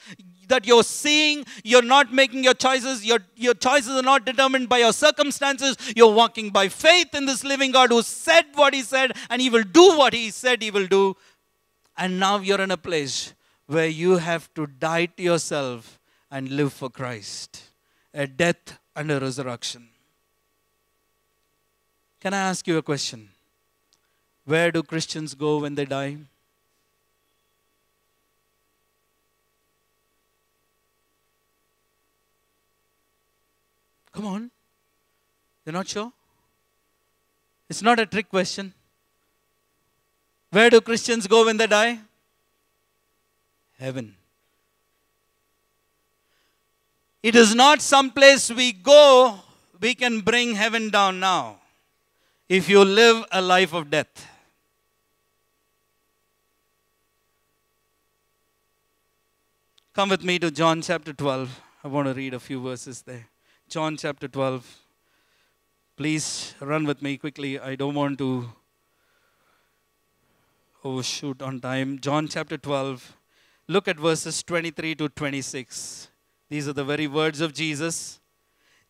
that you're seeing. You're not making your choices. Your, your choices are not determined by your circumstances. You're walking by faith in this living God who said what he said and he will do what he said he will do. And now you're in a place where you have to die to yourself and live for Christ a death and a resurrection. Can I ask you a question? Where do Christians go when they die? Come on. You're not sure? It's not a trick question. Where do Christians go when they die? heaven. It is not some place we go, we can bring heaven down now. If you live a life of death. Come with me to John chapter 12. I want to read a few verses there. John chapter 12. Please run with me quickly. I don't want to overshoot on time. John chapter 12. Look at verses 23 to 26. These are the very words of Jesus.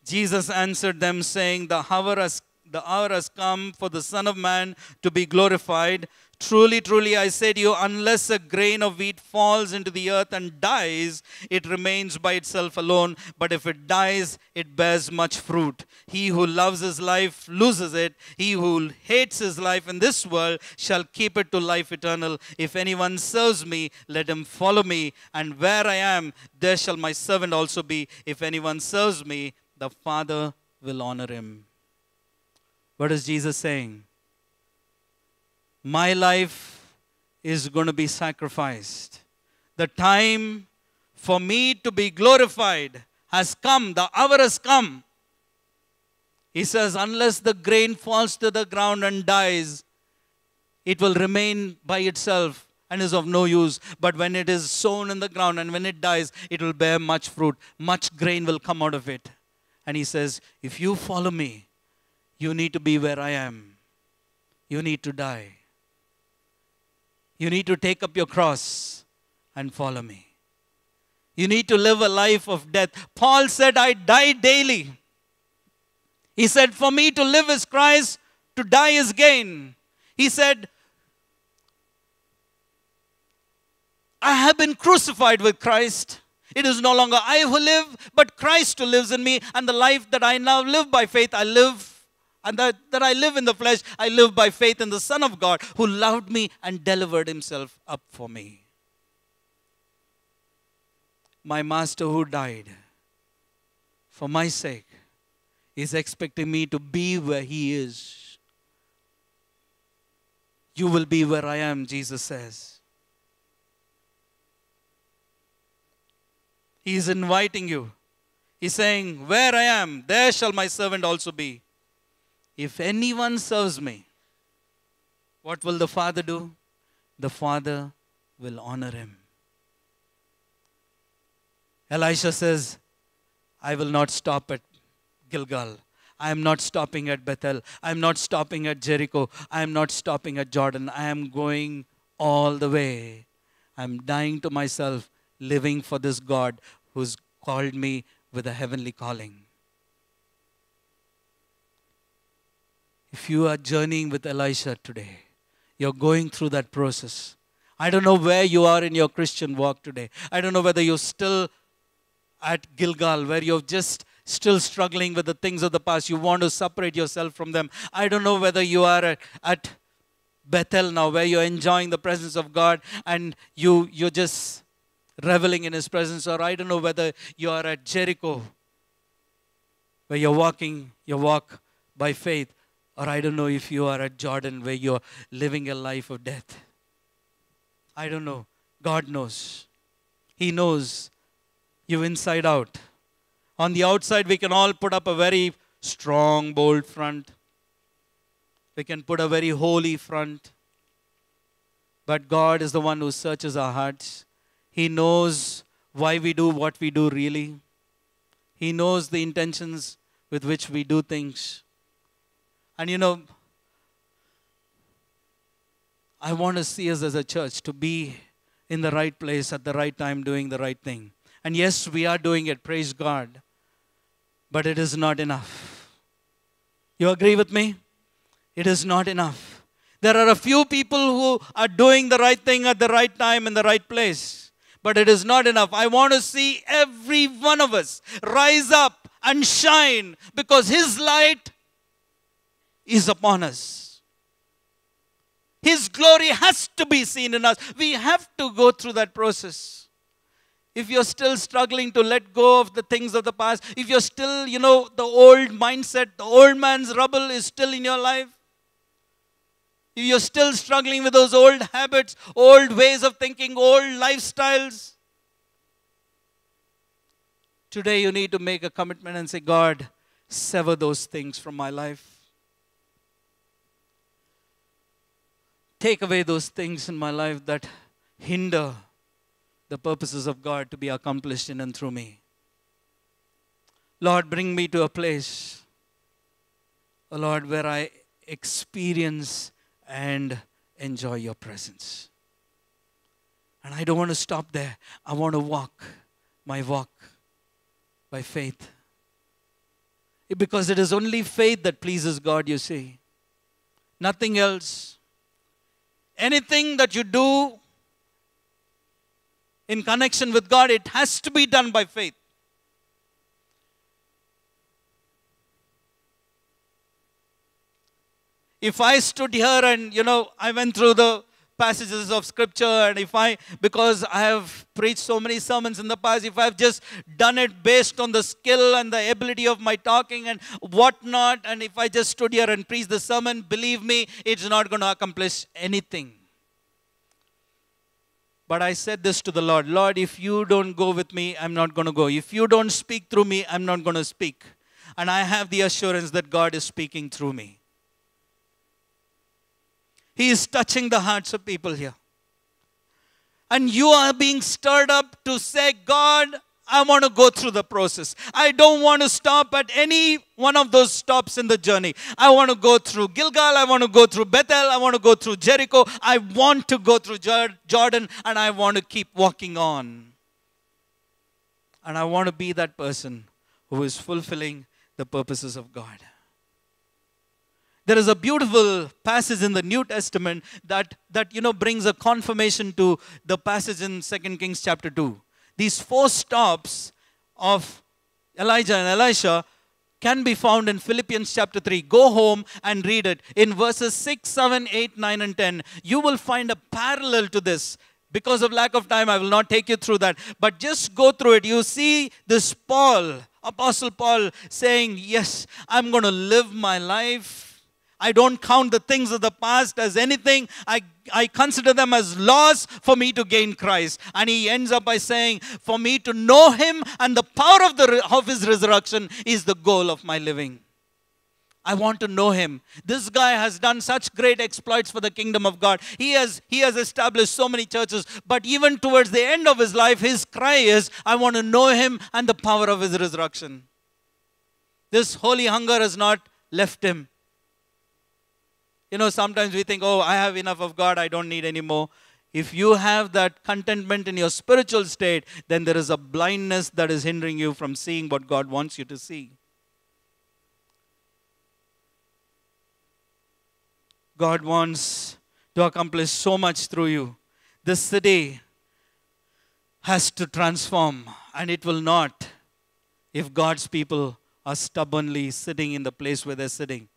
Jesus answered them, saying, The hour has, the hour has come for the Son of Man to be glorified. Truly, truly, I say to you, unless a grain of wheat falls into the earth and dies, it remains by itself alone. But if it dies, it bears much fruit. He who loves his life loses it. He who hates his life in this world shall keep it to life eternal. If anyone serves me, let him follow me. And where I am, there shall my servant also be. If anyone serves me, the Father will honor him. What is Jesus saying? my life is going to be sacrificed. The time for me to be glorified has come, the hour has come. He says, unless the grain falls to the ground and dies, it will remain by itself and is of no use. But when it is sown in the ground and when it dies, it will bear much fruit. Much grain will come out of it. And he says, If you follow me, you need to be where I am. You need to die. You need to take up your cross and follow me. You need to live a life of death. Paul said, I die daily. He said, For me to live is Christ, to die is gain. He said, I have been crucified with Christ. It is no longer I who live, but Christ who lives in me. And the life that I now live by faith, I live and that, that I live in the flesh, I live by faith in the Son of God who loved me and delivered himself up for me. My master who died for my sake is expecting me to be where he is. You will be where I am, Jesus says. He is inviting you. He's saying, Where I am, there shall my servant also be. If anyone serves me, what will the Father do? The Father will honor him. Elisha says, I will not stop at Gilgal. I am not stopping at Bethel. I am not stopping at Jericho. I am not stopping at Jordan. I am going all the way. I am dying to myself, living for this God who's called me with a heavenly calling. If you are journeying with Elisha today, you're going through that process. I don't know where you are in your Christian walk today. I don't know whether you're still at Gilgal, where you're just still struggling with the things of the past. You want to separate yourself from them. I don't know whether you are at, at Bethel now, where you're enjoying the presence of God and you, you're just reveling in His presence, or I don't know whether you are at Jericho, where you're walking your walk by faith. Or I don't know if you are at Jordan where you're living a life of death. I don't know. God knows. He knows you inside out. On the outside, we can all put up a very strong, bold front. We can put a very holy front. But God is the one who searches our hearts. He knows why we do what we do, really. He knows the intentions with which we do things. And you know, I want to see us as a church to be in the right place at the right time doing the right thing. And yes, we are doing it, praise God. But it is not enough. You agree with me? It is not enough. There are a few people who are doing the right thing at the right time in the right place. But it is not enough. I want to see every one of us rise up and shine because His light is upon us. His glory has to be seen in us. We have to go through that process. If you're still struggling to let go of the things of the past, if you're still, you know, the old mindset, the old man's rubble is still in your life, if you're still struggling with those old habits, old ways of thinking, old lifestyles, today you need to make a commitment and say, God, sever those things from my life. take away those things in my life that hinder the purposes of God to be accomplished in and through me. Lord, bring me to a place, oh Lord, where I experience and enjoy your presence. And I don't want to stop there. I want to walk my walk by faith. Because it is only faith that pleases God, you see. Nothing else anything that you do in connection with God, it has to be done by faith. If I stood here and, you know, I went through the passages of scripture and if I, because I have preached so many sermons in the past, if I've just done it based on the skill and the ability of my talking and whatnot, and if I just stood here and preached the sermon, believe me, it's not going to accomplish anything. But I said this to the Lord Lord, if you don't go with me, I'm not going to go. If you don't speak through me, I'm not going to speak. And I have the assurance that God is speaking through me. He is touching the hearts of people here. And you are being stirred up to say, God, I want to go through the process. I don't want to stop at any one of those stops in the journey. I want to go through Gilgal. I want to go through Bethel. I want to go through Jericho. I want to go through Jordan and I want to keep walking on. And I want to be that person who is fulfilling the purposes of God. There is a beautiful passage in the New Testament that, that you know brings a confirmation to the passage in 2 Kings chapter 2. These four stops of Elijah and Elisha can be found in Philippians chapter 3. Go home and read it. In verses 6, 7, 8, 9, and 10, you will find a parallel to this. Because of lack of time, I will not take you through that. But just go through it. You see this Paul, Apostle Paul, saying, Yes, I'm going to live my life I don't count the things of the past as anything. I, I consider them as loss for me to gain Christ. And he ends up by saying, For me to know him and the power of, the, of his resurrection is the goal of my living. I want to know him. This guy has done such great exploits for the kingdom of God. He has, he has established so many churches, but even towards the end of his life, his cry is, I want to know him and the power of his resurrection. This holy hunger has not left him. You know, sometimes we think, oh, I have enough of God, I don't need any more. If you have that contentment in your spiritual state, then there is a blindness that is hindering you from seeing what God wants you to see. God wants to accomplish so much through you. This city has to transform, and it will not if God's people are stubbornly sitting in the place where they're sitting.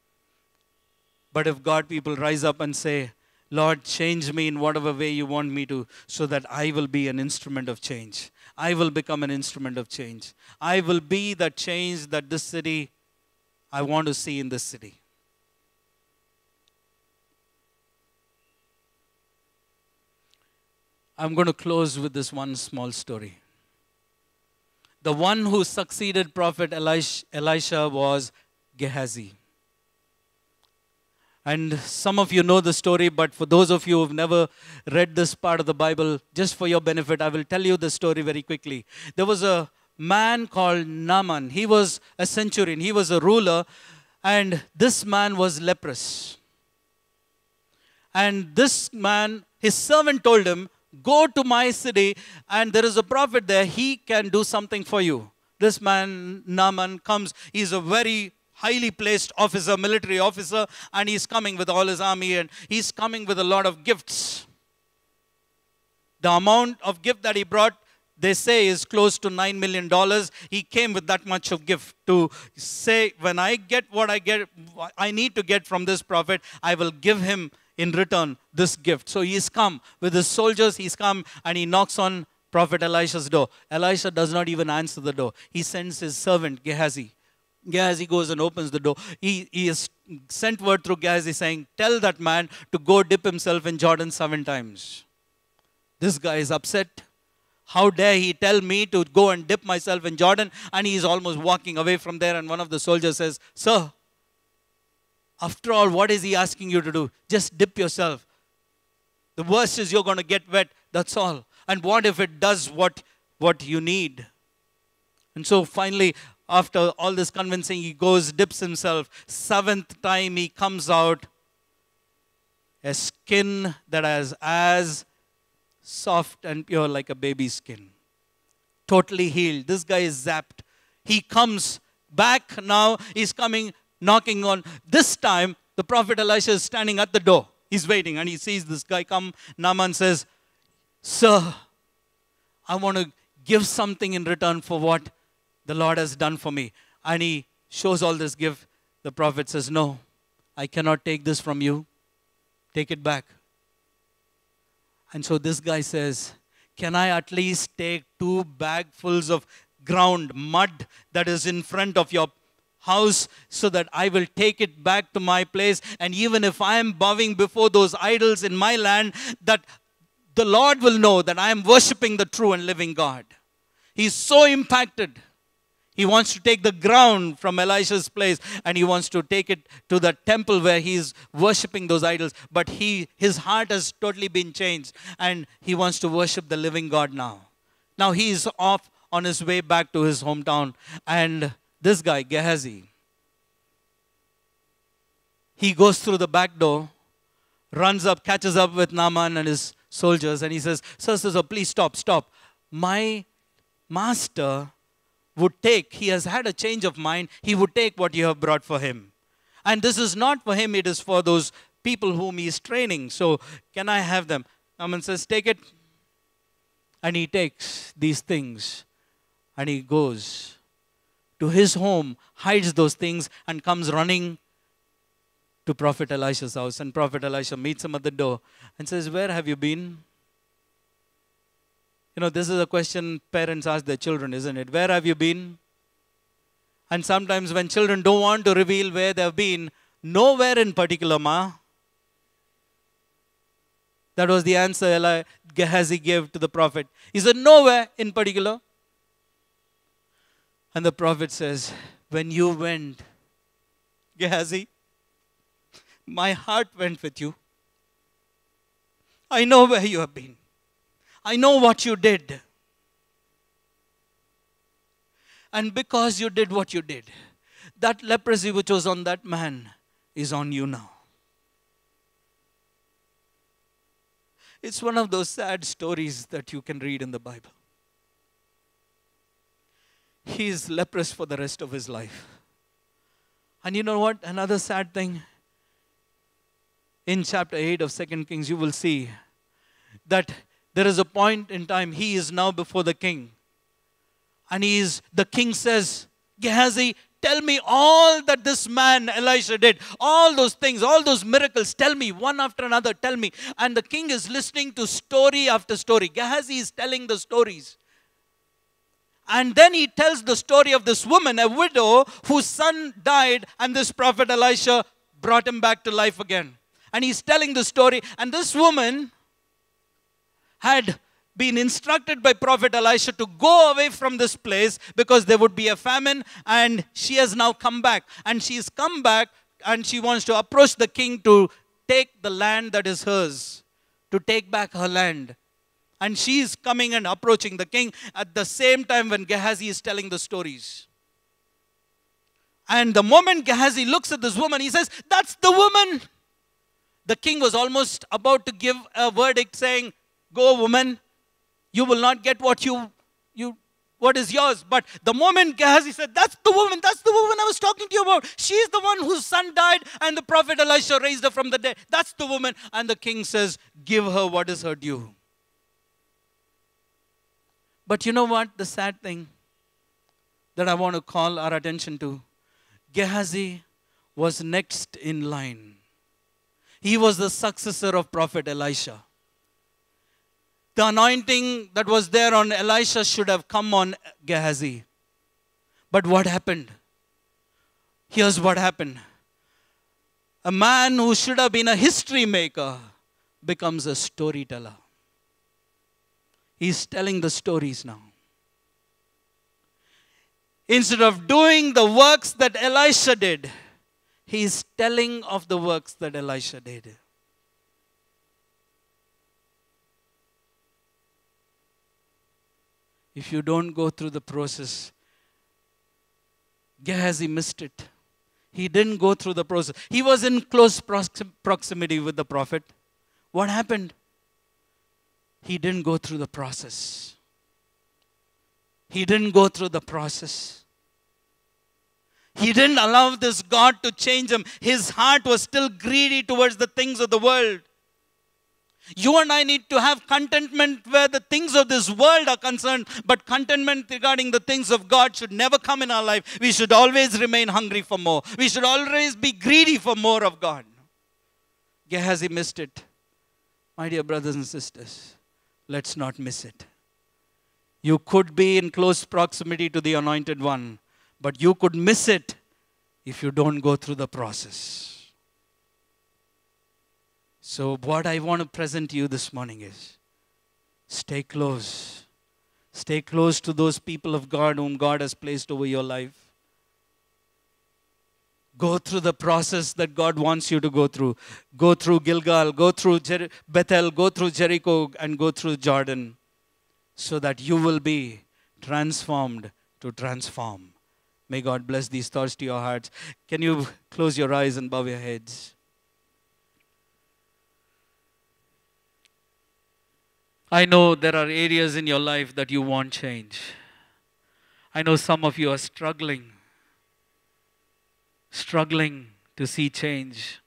But if God people rise up and say, Lord, change me in whatever way you want me to, so that I will be an instrument of change. I will become an instrument of change. I will be the change that this city I want to see in this city. I'm going to close with this one small story. The one who succeeded Prophet Elisha was Gehazi. And some of you know the story, but for those of you who've never read this part of the Bible, just for your benefit, I will tell you the story very quickly. There was a man called Naaman. He was a centurion, he was a ruler, and this man was leprous. And this man, his servant told him, Go to my city, and there is a prophet there. He can do something for you. This man, Naaman, comes. He's a very highly placed officer, military officer, and he's coming with all his army and he's coming with a lot of gifts. The amount of gift that he brought, they say, is close to $9 million. He came with that much of gift to say, when I get what I get, I need to get from this prophet, I will give him in return this gift. So he's come with his soldiers, he's come and he knocks on prophet Elisha's door. Elisha does not even answer the door. He sends his servant Gehazi Gehazi goes and opens the door. He, he is sent word through Gehazi saying, Tell that man to go dip himself in Jordan seven times. This guy is upset. How dare he tell me to go and dip myself in Jordan? And he's almost walking away from there. And one of the soldiers says, Sir, after all, what is he asking you to do? Just dip yourself. The worst is you're going to get wet. That's all. And what if it does what, what you need? And so finally, after all this convincing, he goes, dips himself. Seventh time he comes out, a skin that is as soft and pure like a baby's skin. Totally healed. This guy is zapped. He comes back now. He's coming, knocking on. This time, the prophet Elisha is standing at the door. He's waiting and he sees this guy come. Naaman says, Sir, I want to give something in return for what the Lord has done for me. And he shows all this gift. The prophet says, No, I cannot take this from you. Take it back. And so this guy says, Can I at least take two bagfuls of ground, mud that is in front of your house so that I will take it back to my place? And even if I am bowing before those idols in my land, that the Lord will know that I am worshiping the true and living God. He's so impacted. He wants to take the ground from Elisha's place and he wants to take it to the temple where he is worshiping those idols. But he, his heart has totally been changed and he wants to worship the living God now. Now he is off on his way back to his hometown. And this guy, Gehazi, he goes through the back door, runs up, catches up with Naaman and his soldiers, and he says, Sir, sir, sir, please stop, stop. My master would take, he has had a change of mind, he would take what you have brought for him. And this is not for him, it is for those people whom he is training. So, can I have them? Naaman says, Take it. And he takes these things and he goes to his home, hides those things, and comes running to Prophet Elisha's house. And Prophet Elisha meets him at the door and says, Where have you been? You know, this is a question parents ask their children, isn't it? Where have you been? And sometimes when children don't want to reveal where they've been, nowhere in particular, ma. That was the answer Eli Gehazi gave to the prophet. He said, Nowhere in particular. And the prophet says, When you went, Gehazi, my heart went with you. I know where you have been. I know what you did. And because you did what you did, that leprosy which was on that man is on you now. It's one of those sad stories that you can read in the Bible. He is leprous for the rest of his life. And you know what? Another sad thing. In chapter 8 of Second Kings, you will see that there is a point in time, he is now before the king. And he is, the king says, Gehazi, tell me all that this man Elisha did, all those things, all those miracles, tell me one after another, tell me. And the king is listening to story after story. Gehazi is telling the stories. And then he tells the story of this woman, a widow, whose son died, and this prophet Elisha brought him back to life again. And he's telling the story. And this woman, had been instructed by Prophet Elisha to go away from this place because there would be a famine, and she has now come back. And she's come back and she wants to approach the king to take the land that is hers, to take back her land. And she is coming and approaching the king at the same time when Gehazi is telling the stories. And the moment Gehazi looks at this woman, he says, That's the woman. The king was almost about to give a verdict saying, Go, woman. You will not get what you, you, what is yours. But the moment Gehazi said, That's the woman, that's the woman I was talking to you about. She's the one whose son died, and the prophet Elisha raised her from the dead. That's the woman. And the king says, Give her what is her due. But you know what? The sad thing that I want to call our attention to Gehazi was next in line. He was the successor of Prophet Elisha. The anointing that was there on Elisha should have come on Gehazi. But what happened? Here's what happened a man who should have been a history maker becomes a storyteller. He's telling the stories now. Instead of doing the works that Elisha did, he's telling of the works that Elisha did. if you don't go through the process. Gehazi missed it. He didn't go through the process. He was in close proximity with the prophet. What happened? He didn't go through the process. He didn't go through the process. He didn't allow this God to change him. His heart was still greedy towards the things of the world. You and I need to have contentment where the things of this world are concerned, but contentment regarding the things of God should never come in our life. We should always remain hungry for more. We should always be greedy for more of God. Gehazi missed it. My dear brothers and sisters, let's not miss it. You could be in close proximity to the Anointed One, but you could miss it if you don't go through the process. So, what I want to present to you this morning is stay close. Stay close to those people of God whom God has placed over your life go through the process that God wants you to go through. Go through Gilgal, go through Jer- Bethel, go through Jericho, and go through Jordan so that you will be transformed to transform. May God bless these thoughts to your hearts. Can you close your eyes and bow your heads? I know there are areas in your life that you want change. I know some of you are struggling, struggling to see change.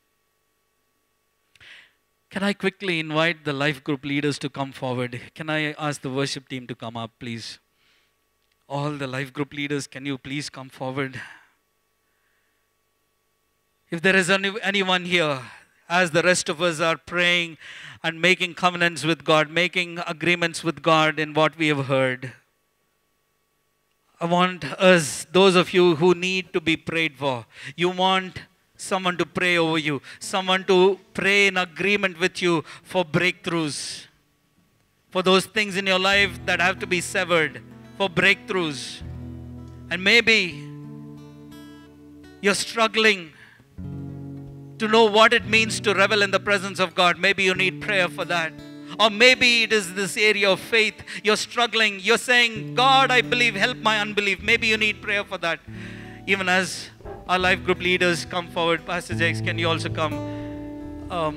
Can I quickly invite the life group leaders to come forward? Can I ask the worship team to come up, please? All the life group leaders, can you please come forward? If there is any, anyone here as the rest of us are praying and making covenants with God, making agreements with God in what we have heard. I want us, those of you who need to be prayed for, you want someone to pray over you, someone to pray in agreement with you for breakthroughs, for those things in your life that have to be severed, for breakthroughs. And maybe you're struggling to know what it means to revel in the presence of God. Maybe you need prayer for that. Or maybe it is this area of faith. You're struggling. You're saying, God, I believe, help my unbelief. Maybe you need prayer for that. Even as our life group leaders come forward, Pastor Jakes, can you also come? Um,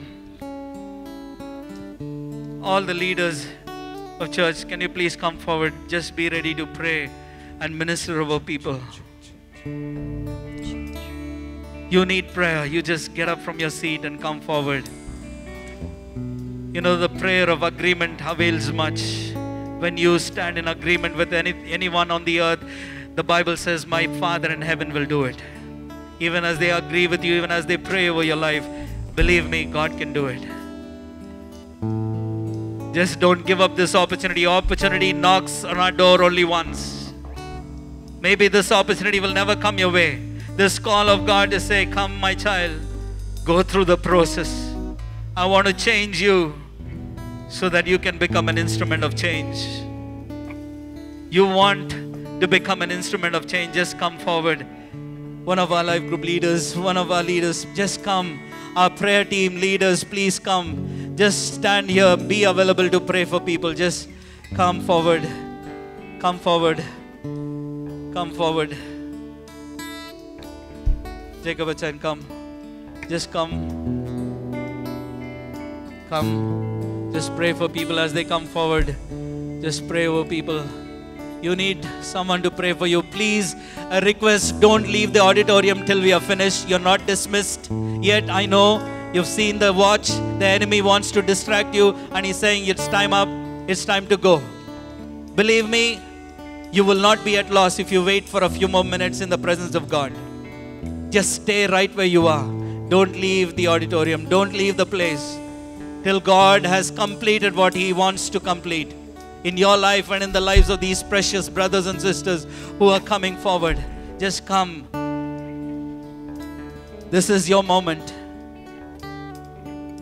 all the leaders of church, can you please come forward? Just be ready to pray and minister over people you need prayer, you just get up from your seat and come forward. You know, the prayer of agreement avails much. When you stand in agreement with any, anyone on the earth, the Bible says, My Father in heaven will do it. Even as they agree with you, even as they pray over your life, believe me, God can do it. Just don't give up this opportunity. Opportunity knocks on our door only once. Maybe this opportunity will never come your way. This call of God to say, Come, my child, go through the process. I want to change you so that you can become an instrument of change. You want to become an instrument of change, just come forward. One of our life group leaders, one of our leaders, just come. Our prayer team leaders, please come. Just stand here, be available to pray for people. Just come forward. Come forward. Come forward. Take up a chair and come. Just come. Come. Just pray for people as they come forward. Just pray over people. You need someone to pray for you. Please, a request don't leave the auditorium till we are finished. You're not dismissed yet. I know you've seen the watch. The enemy wants to distract you, and he's saying, It's time up. It's time to go. Believe me, you will not be at loss if you wait for a few more minutes in the presence of God. Just stay right where you are. Don't leave the auditorium. Don't leave the place till God has completed what He wants to complete in your life and in the lives of these precious brothers and sisters who are coming forward. Just come. This is your moment.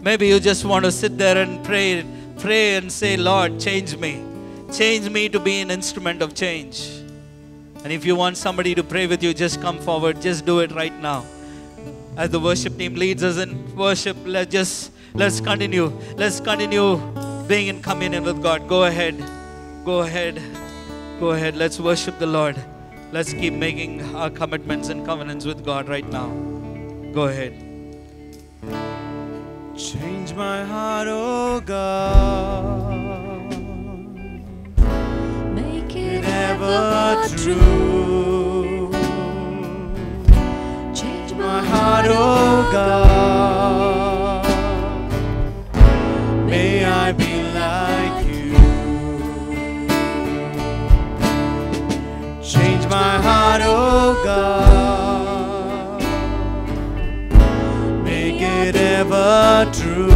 Maybe you just want to sit there and pray, pray and say, Lord, change me. Change me to be an instrument of change. And if you want somebody to pray with you, just come forward. Just do it right now. As the worship team leads us in worship, let us just let's continue. Let's continue being in communion with God. Go ahead. Go ahead. Go ahead. Let's worship the Lord. Let's keep making our commitments and covenants with God right now. Go ahead. Change my heart, oh God. ever true. Change my heart, oh God. May I be like you. Change my heart, oh God. Make it ever true.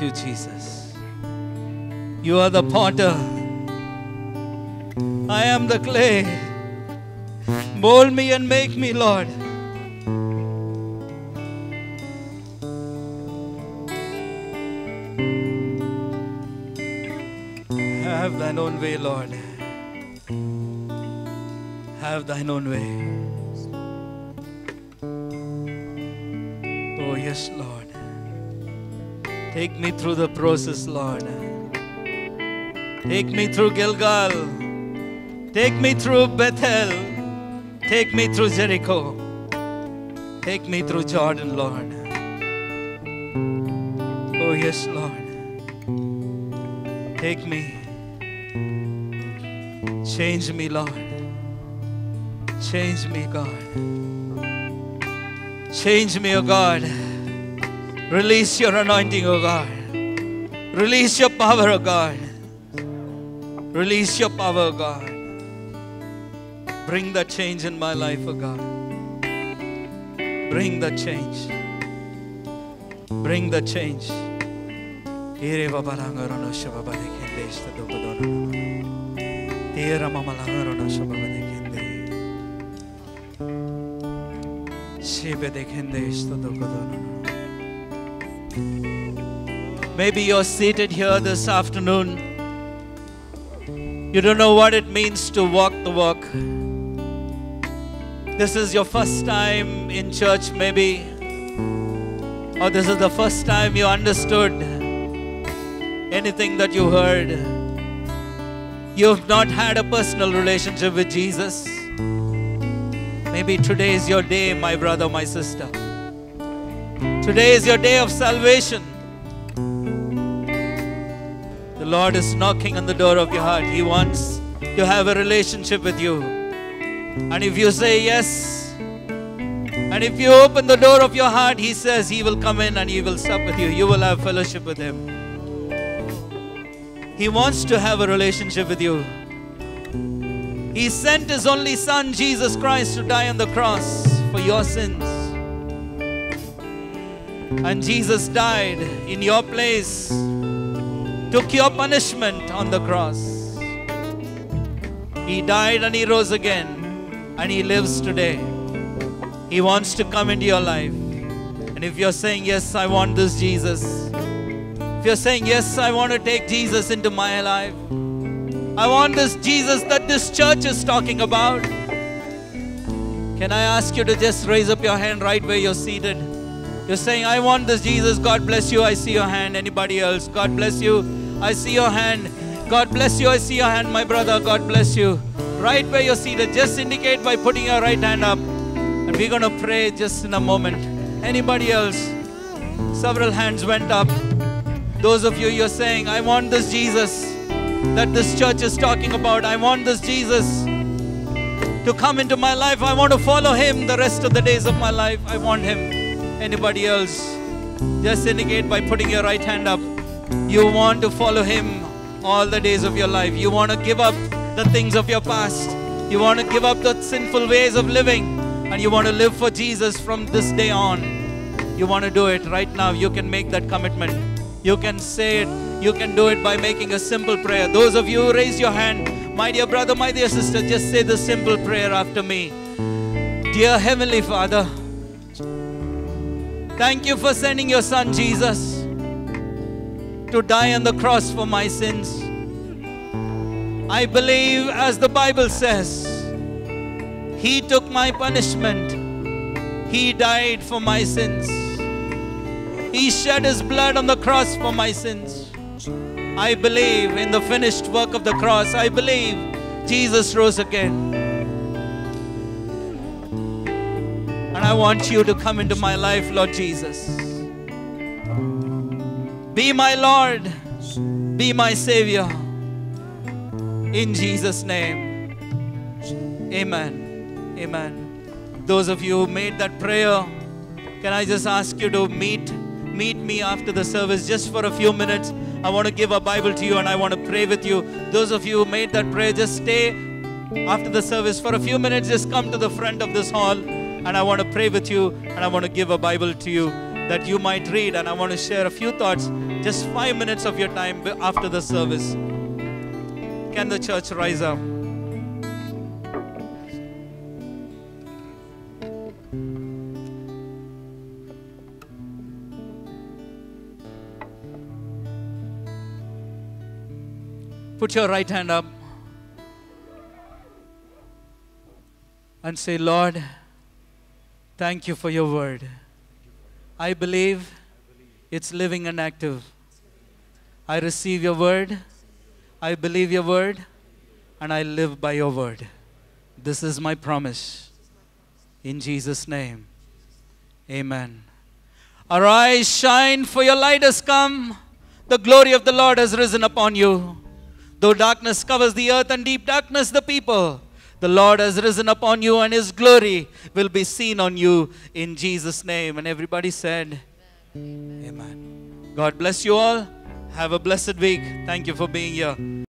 you, Jesus. You are the potter. I am the clay. Mold me and make me, Lord. Have thine own way, Lord. Have thine own way. Oh, yes, Lord. Take me through the process, Lord. Take me through Gilgal. Take me through Bethel. Take me through Jericho. Take me through Jordan, Lord. Oh, yes, Lord. Take me. Change me, Lord. Change me, God. Change me, O oh God. Release your anointing, O God. Release your power, O God. Release your power, O God. Bring the change in my life, O God. Bring the change. Bring the change. Shebe de kende isto do kodono. Maybe you're seated here this afternoon. You don't know what it means to walk the walk. This is your first time in church, maybe, or this is the first time you understood anything that you heard. You've not had a personal relationship with Jesus. Maybe today is your day, my brother, my sister. Today is your day of salvation. The Lord is knocking on the door of your heart. He wants to have a relationship with you. And if you say yes, and if you open the door of your heart, He says He will come in and He will sup with you. You will have fellowship with Him. He wants to have a relationship with you. He sent His only Son, Jesus Christ, to die on the cross for your sins. And Jesus died in your place, took your punishment on the cross. He died and He rose again, and He lives today. He wants to come into your life. And if you're saying, Yes, I want this Jesus, if you're saying, Yes, I want to take Jesus into my life, I want this Jesus that this church is talking about. Can I ask you to just raise up your hand right where you're seated? You're saying, I want this Jesus. God bless you. I see your hand. Anybody else? God bless you. I see your hand. God bless you. I see your hand, my brother. God bless you. Right where you're seated, just indicate by putting your right hand up. And we're going to pray just in a moment. Anybody else? Several hands went up. Those of you, you're saying, I want this Jesus that this church is talking about. I want this Jesus to come into my life. I want to follow him the rest of the days of my life. I want him. Anybody else? Just indicate by putting your right hand up. You want to follow Him all the days of your life. You want to give up the things of your past. You want to give up the sinful ways of living. And you want to live for Jesus from this day on. You want to do it right now. You can make that commitment. You can say it. You can do it by making a simple prayer. Those of you raise your hand. My dear brother, my dear sister, just say the simple prayer after me. Dear Heavenly Father, Thank you for sending your son Jesus to die on the cross for my sins. I believe, as the Bible says, He took my punishment. He died for my sins. He shed His blood on the cross for my sins. I believe in the finished work of the cross. I believe Jesus rose again. I want you to come into my life, Lord Jesus. Be my Lord, be my Savior. In Jesus' name. Amen. Amen. Those of you who made that prayer, can I just ask you to meet meet me after the service just for a few minutes? I want to give a Bible to you and I want to pray with you. Those of you who made that prayer, just stay after the service for a few minutes. Just come to the front of this hall. And I want to pray with you and I want to give a Bible to you that you might read. And I want to share a few thoughts, just five minutes of your time after the service. Can the church rise up? Put your right hand up and say, Lord, Thank you for your word. I believe it's living and active. I receive your word. I believe your word. And I live by your word. This is my promise. In Jesus' name. Amen. Arise, shine, for your light has come. The glory of the Lord has risen upon you. Though darkness covers the earth and deep darkness the people, the Lord has risen upon you, and his glory will be seen on you in Jesus' name. And everybody said, Amen. Amen. God bless you all. Have a blessed week. Thank you for being here.